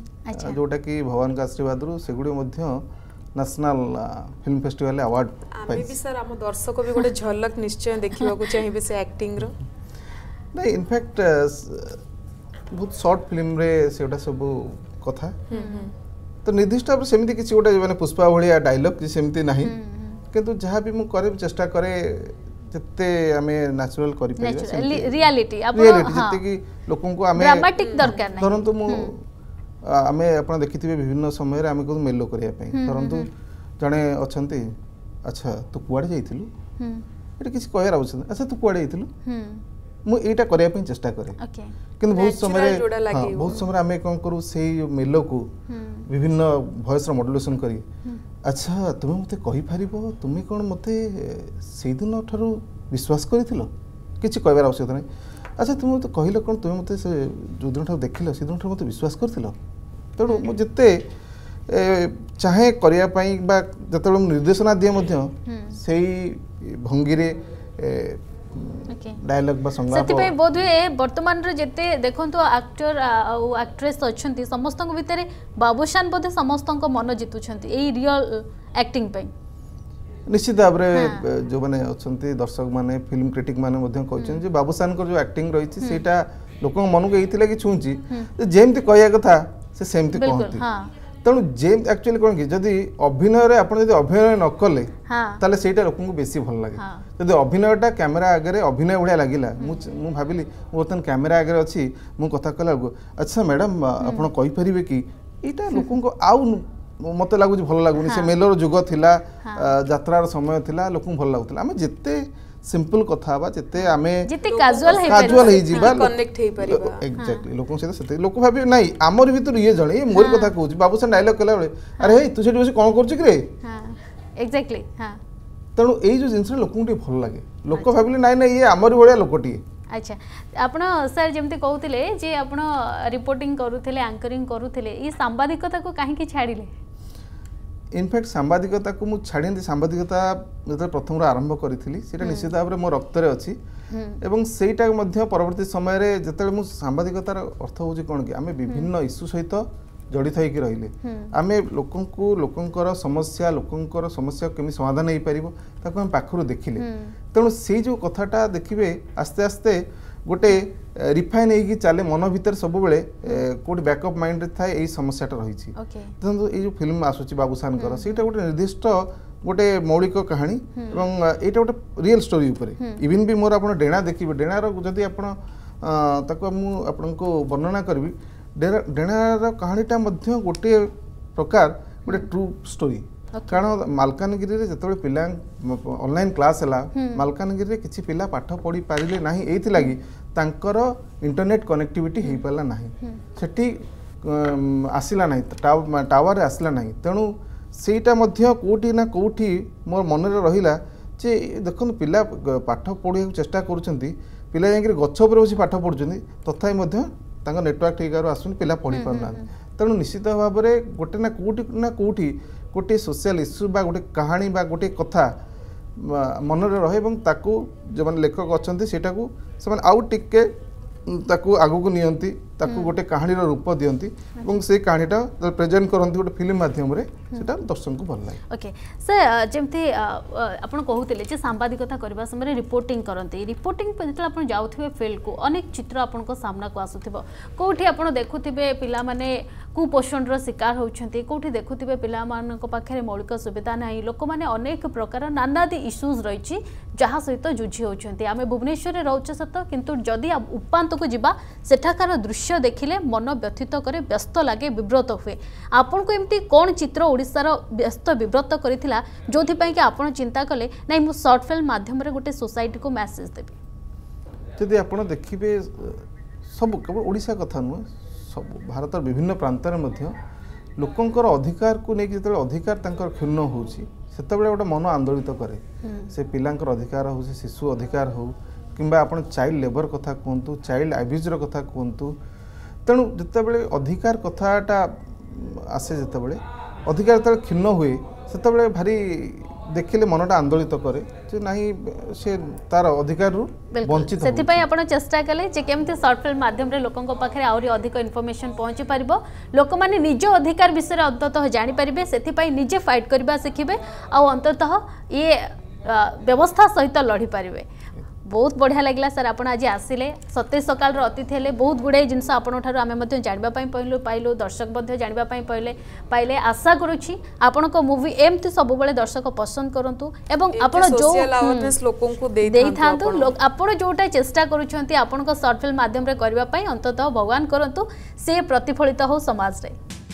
ଯେଉଁଟାକି ଭଗବାନଙ୍କ ଆଶୀର୍ବାଦରୁ ସେଗୁଡ଼ିକ ମଧ୍ୟ ন্যাশনাল ফিল্ম ফেস্টিভাল আওয়ার্ড আমি স্যার আমার দর্শক বি গোটে ঝলক নিশ্চয় দেখা চাইবে সে আক্টিং র না ইনফ্যাক্ট বহুত শর্ট ফিল্ম রে সেটা সব কথা তো নির্দিষ্ট ভাবে সেমিতি কিছু গোটে মানে পুষ্পা ভলিয়া ডায়লগ কি সেমিতি না কিন্তু যাহা বি মু করে চেষ্টা করে ଯେତେ ଆମେ ନ୍ୟାଚୁରାଲ କରିପାରିବା ରିଆଲିଟି ରିଆଲିଟି ଯେତିକି ଲୋକଙ୍କୁ ଆମେ ଧରନ୍ତୁ ମୁଁ ଆମେ ଆପଣ ଦେଖିଥିବେ ବିଭିନ୍ନ ସମୟରେ ଆମେ କହୁ ମେଲୋ କରିବା ପାଇଁ ଧରନ୍ତୁ ଜଣେ ଅଛନ୍ତି ଆଚ୍ଛା ତୁ କୁଆଡ଼େ ଯାଇଥିଲୁ ଏଇଟା କିଛି କହିବାର ଆବଶ୍ୟକ ନାହିଁ ଆଚ୍ଛା ତୁ କୁଆଡ଼େ ଯାଇଥିଲୁ ମୁଁ ଏଇଟା କରିବା ପାଇଁ ଚେଷ୍ଟା କରେ କିନ୍ତୁ ବହୁତ ସମୟରେ ବହୁତ ସମୟରେ ଆମେ କ'ଣ କରୁ ସେଇ ମେଲୋକୁ ବିଭିନ୍ନ ଭଏସ୍ର ମଡୁଲେସନ୍ କରି ଆଚ୍ଛା ତୁମେ ମୋତେ କହିପାରିବ ତୁମେ କ'ଣ ମୋତେ ସେଇଦିନ ଠାରୁ ବିଶ୍ୱାସ କରିଥିଲ କିଛି କହିବାର ଆବଶ୍ୟକତା ନାହିଁ ଆଚ୍ଛା ତୁମେ ମୋତେ କହିଲ କ'ଣ ତୁମେ ମୋତେ ସେ ଯେଉଁଦିନଠାରୁ ଦେଖିଲ ସେଦିନଠାରୁ ମୋତେ ବିଶ୍ୱାସ କରିଥିଲ ତେଣୁ ମୁଁ ଯେତେ ଚାହେଁ କରିବା ପାଇଁ ବା ଯେତେବେଳେ ମୁଁ ନିର୍ଦ୍ଦେଶନା ଦିଏ ମଧ୍ୟ ସେଇ ଭଙ୍ଗୀରେ ଡାଇଲଗ ବା ସଂଳାପ ସେଥିପାଇଁ ବୋଧହୁଏ ବର୍ତ୍ତମାନର ଯେତେ ଦେଖନ୍ତୁ ଆକ୍ଟର ଆଉ ଆକ୍ଟ୍ରେସ୍ ଅଛନ୍ତି ସମସ୍ତଙ୍କ ଭିତରେ ବାବୁଶାନ ବୋଧେ ସମସ୍ତଙ୍କ ମନ ଜିତୁଛନ୍ତି ଏଇ ରିଅଲ ଆକ୍ଟିଂ ପାଇଁ ନିଶ୍ଚିତ ଭାବରେ ଯେଉଁମାନେ ଅଛନ୍ତି ଦର୍ଶକମାନେ ଫିଲ୍ମ କ୍ରିଟିକ୍ ମାନେ ମଧ୍ୟ କହିଛନ୍ତି ଯେ ବାବୁସାନଙ୍କର ଯେଉଁ ଆକ୍ଟିଂ ରହିଛି ସେଇଟା ଲୋକଙ୍କ ମନକୁ ଏଇଥିଲାଗି ଛୁଉଁଛି ଯେମିତି କହିବା କଥା ସେ ସେମିତି କହନ୍ତି ତେଣୁ ଯେମିତି ଆକ୍ଚୁଆଲି କ'ଣ କି ଯଦି ଅଭିନୟରେ ଆପଣ ଯଦି ଅଭିନୟ ନ କଲେ ତାହେଲେ ସେଇଟା ଲୋକଙ୍କୁ ବେଶୀ ଭଲ ଲାଗେ ଯଦି ଅଭିନୟଟା କ୍ୟାମେରା ଆଗରେ ଅଭିନୟ ଭଳିଆ ଲାଗିଲା ମୁଁ ମୁଁ ଭାବିଲି ମୁଁ ବର୍ତ୍ତମାନ କ୍ୟାମେରା ଆଗରେ ଅଛି ମୁଁ କଥା କହିଲା ବେଳକୁ ଆଚ୍ଛା ମ୍ୟାଡ଼ାମ୍ ଆପଣ କହିପାରିବେ କି ଏଇଟା ଲୋକଙ୍କୁ ଆଉ ମୋତେ ଲାଗୁଛି ଭଲ ଲାଗୁନି ସେ ମେଲର ଯୁଗ ଥିଲା ଯାତ୍ରାର ସମୟ ଥିଲା ଲୋକଙ୍କୁ ଭଲ ଲାଗୁଥିଲା ଆମେ ଯେତେ সিম্পল কথা হবা যেতে আমি কাজুয়াল হইযা এক্সাক্টলি লোক সহ সেতে লোক ভাবি না আমার ভিতর ইয়ে জনে মোর কথা কହୁছি বাবু সে ডায়লগ কলা বেড়ে আরে হেই তুই সেটি বসে কম করছি কি রে এক্সাক্টলি হ্যাঁ তেণু এই যে জিনিসটা লোক টিকে ভাল লাগে লোক ভাবিলে নাই না ইয়ে আমার ভাড়া লোকটিয়ে আচ্ছা আপন স্যার যেমতি কৌলে যে আপন রিপোর্টিং করুলে আঙ্করিং করুলে এই সাংবাদিকতা কু কাহিকি ছাড়িলে ইনফ্যাক্ট সাংবাদিকতাକୁ ମୁଁ ଛାଡ଼ିନି ସାମ୍ବାଦିକତା ଯେତେବେଳେ ପ୍ରଥମରୁ ଆରମ୍ଭ କରିଥିଲି ସେଇଟା ନିଶ୍ଚିତ ଭାବରେ ମୋ ରକ୍ତରେ ଅଛି ଏବଂ ସେଇଟା ମଧ୍ୟ ପରବର୍ତ୍ତୀ ସମୟରେ ଯେତେବେଳେ ମୁଁ ସାମ୍ବାଦିକତାର ଅର୍ଥ ହେଉଛି କ'ଣ କି ଆମେ ବିଭିନ୍ନ ଇସ୍ୟୁ ସହିତ ଜଡ଼ିତ ହେଇକି ରହିଲେ ଆମେ ଲୋକଙ୍କୁ ଲୋକଙ୍କର ସମସ୍ୟା ଲୋକଙ୍କର ସମସ୍ୟା କେମିତି ସମାଧାନ ହେଇପାରିବ ତାକୁ ଆମେ ପାଖରୁ ଦେଖିଲେ ତେଣୁ ସେଇ ଯେଉଁ କଥାଟା ଦେଖିବେ ଆସ୍ତେ ଆସ୍ତେ ଗୋଟେ ରିଫାଇନ୍ ହେଇକି ଚାଲେ ମନ ଭିତରେ ସବୁବେଳେ କୋଉଠି ବ୍ୟାକଅପ୍ ମାଇଣ୍ଡରେ ଥାଏ ଏଇ ସମସ୍ୟାଟା ରହିଛି ଦେଖନ୍ତୁ ଏଇ ଯେଉଁ ଫିଲ୍ମ ଆସୁଛି ବାବୁସାନଙ୍କର ସେଇଟା ଗୋଟେ ନିର୍ଦ୍ଦିଷ୍ଟ ଗୋଟେ ମୌଳିକ କାହାଣୀ ଏବଂ ଏଇଟା ଗୋଟେ ରିଏଲ୍ ଷ୍ଟୋରି ଉପରେ ଇଭିନ୍ ବି ମୋର ଆପଣ ଡେଣା ଦେଖିବେ ଡେଣାର ଯଦି ଆପଣ ତାକୁ ମୁଁ ଆପଣଙ୍କୁ ବର୍ଣ୍ଣନା କରିବି ଡେଣାର କାହାଣୀଟା ମଧ୍ୟ ଗୋଟିଏ ପ୍ରକାର ଗୋଟେ ଟ୍ରୁ ଷ୍ଟୋରି କାରଣ ମାଲକାନଗିରିରେ ଯେତେବେଳେ ପିଲା ଅନଲାଇନ୍ କ୍ଲାସ୍ ହେଲା ମାଲକାନଗିରିରେ କିଛି ପିଲା ପାଠ ପଢ଼ିପାରିଲେ ନାହିଁ ଏଇଥିଲାଗି ତାଙ୍କର ଇଣ୍ଟରନେଟ୍ କନେକ୍ଟିଭିଟି ହୋଇପାରିଲା ନାହିଁ ସେଠି ଆସିଲା ନାହିଁ ଟାୱାର୍ରେ ଆସିଲା ନାହିଁ ତେଣୁ ସେଇଟା ମଧ୍ୟ କେଉଁଠି ନା କେଉଁଠି ମୋର ମନରେ ରହିଲା ଯେ ଦେଖନ୍ତୁ ପିଲା ପାଠ ପଢ଼ିବାକୁ ଚେଷ୍ଟା କରୁଛନ୍ତି ପିଲା ଯାଇକରି ଗଛ ଉପରେ ବସି ପାଠ ପଢ଼ୁଛନ୍ତି ତଥାପି ମଧ୍ୟ ତାଙ୍କ ନେଟୱାର୍କ ଠିକାରୁ ଆସୁନି ପିଲା ପଢ଼ିପାରୁନାହାନ୍ତି ତେଣୁ ନିଶ୍ଚିତ ଭାବରେ ଗୋଟେ ନା କେଉଁଠି ନା କେଉଁଠି ଗୋଟିଏ ସୋସିଆଲ୍ ଇସ୍ୟୁ ବା ଗୋଟେ କାହାଣୀ ବା ଗୋଟିଏ କଥା ମନରେ ରହେ ଏବଂ ତାକୁ ଯେଉଁମାନେ ଲେଖକ ଅଛନ୍ତି ସେଇଟାକୁ ସେମାନେ ଆଉ ଟିକେ ତାକୁ ଆଗକୁ ନିଅନ୍ତି ताकू हम्म। गोटे कहानी रूप दिखती से कहानीटा प्रेजेंट करती गोटे फिल्म मध्यम हम्म। से दर्शक भल लगे ओके सर जमी आप कहते हैं सांबादिकता करने समय रिपोर्ट करते रिपोर्ट जो आप जाए फिल्ड को अनेक चित्र आपना को आसुव कौटी आप देखुवे पाने कुपोषण रिकार होती कौटी देखुवे पाखे मौलिक सुविधा ना लोक मैंने अनेक प्रकार नानादि इश्यूज रही जहाँ सहित जुझी होती आम भुवनेश्वर रोचे सत कितु जदि उपात को जवा सेठाकार दृश्य দৃশ্য দেখিলে মন ব্যথিত করে ব্যস্ত লাগে বিব্রত হুয়ে আপনার এমতি কোণ চিত্র ওড়শার ব্যস্ত বিব্রত করে যেপাই কি আপনার চিন্তা কলে না মু সর্ট ফিল্ম মাধ্যমে গোটে সোসাইটি কু মেসেজ দেবি যদি আপনার দেখবে সব কেবল ওড়শা কথা নুহে সব ভারতের বিভিন্ন প্রান্তরে মধ্যে ଲୋକଙ୍କର ଅଧିକାରକୁ ନେଇକି ଯେତେବେଳେ ଅଧିକାର ତାଙ୍କର କ୍ଷୁଣ୍ଣ ହେଉଛି ସେତେବେଳେ ଗୋଟେ ମନ ଆନ୍ଦୋଳିତ କରେ ସେ ପିଲାଙ୍କର ଅଧିକାର ହେଉଛି ଶିଶୁ ଅଧିକାର ହେଉ କିମ୍ବା ଆପଣ ଚାଇଲ୍ଡ ଲେବର୍ କଥା କୁହନ୍ତୁ ଚାଇଲ୍ଡ ଆବ୍ୟୁଜ୍ର କଥା କୁହନ୍ତୁ ତେଣୁ ଯେତେବେଳେ ଅଧିକାର କଥାଟା ଆସେ ଯେତେବେଳେ ଅଧିକାର ଯେତେବେଳେ କ୍ଷୁଣ୍ଣ ହୁଏ ସେତେବେଳେ ଭାରି ଦେଖିଲେ মনটা আন্দোলিত করে যে না সে তার অধিকারু বঞ্চিত সেপাই আপনার চেষ্টা কলে যে কেমতি সর্ট ফিল্ম মাধ্যমে লোক পাখে আহরি অধিক ইনফরমেশন পৌঁছি পাব লোক মানে নিজ অধিকার বিষয়ে অন্তত জাঁপারে সেপাই নিজে ফাইট করা শিখবে আন্তত ইয়ে ব্যবস্থা সহিত লড়ি পারিবে ବହୁତ ବଢ଼ିଆ ଲାଗିଲା ସାର୍ ଆପଣ ଆଜି ଆସିଲେ ସତେଜ ସକାଳର ଅତିଥି ହେଲେ ବହୁତ ଗୁଡ଼ାଏ ଜିନିଷ ଆପଣଙ୍କଠାରୁ ଆମେ ମଧ୍ୟ ଜାଣିବା ପାଇଁ ପାଇଲୁ ପାଇଲୁ ଦର୍ଶକ ମଧ୍ୟ ଜାଣିବା ପାଇଁ ପାଇଲେ ପାଇଲେ ଆଶା କରୁଛି ଆପଣଙ୍କ ମୁଭି ଏମିତି ସବୁବେଳେ ଦର୍ଶକ ପସନ୍ଦ କରନ୍ତୁ ଏବଂ ଆପଣ ଯେଉଁ ଦେଇଥାନ୍ତୁ ଆପଣ ଯେଉଁଟା ଚେଷ୍ଟା କରୁଛନ୍ତି ଆପଣଙ୍କ ସର୍ଟ ଫିଲ୍ମ ମାଧ୍ୟମରେ କରିବା ପାଇଁ ଅନ୍ତତଃ ଭଗବାନ କରନ୍ତୁ ସେ ପ୍ରତିଫଳିତ ହେଉ ସମାଜରେ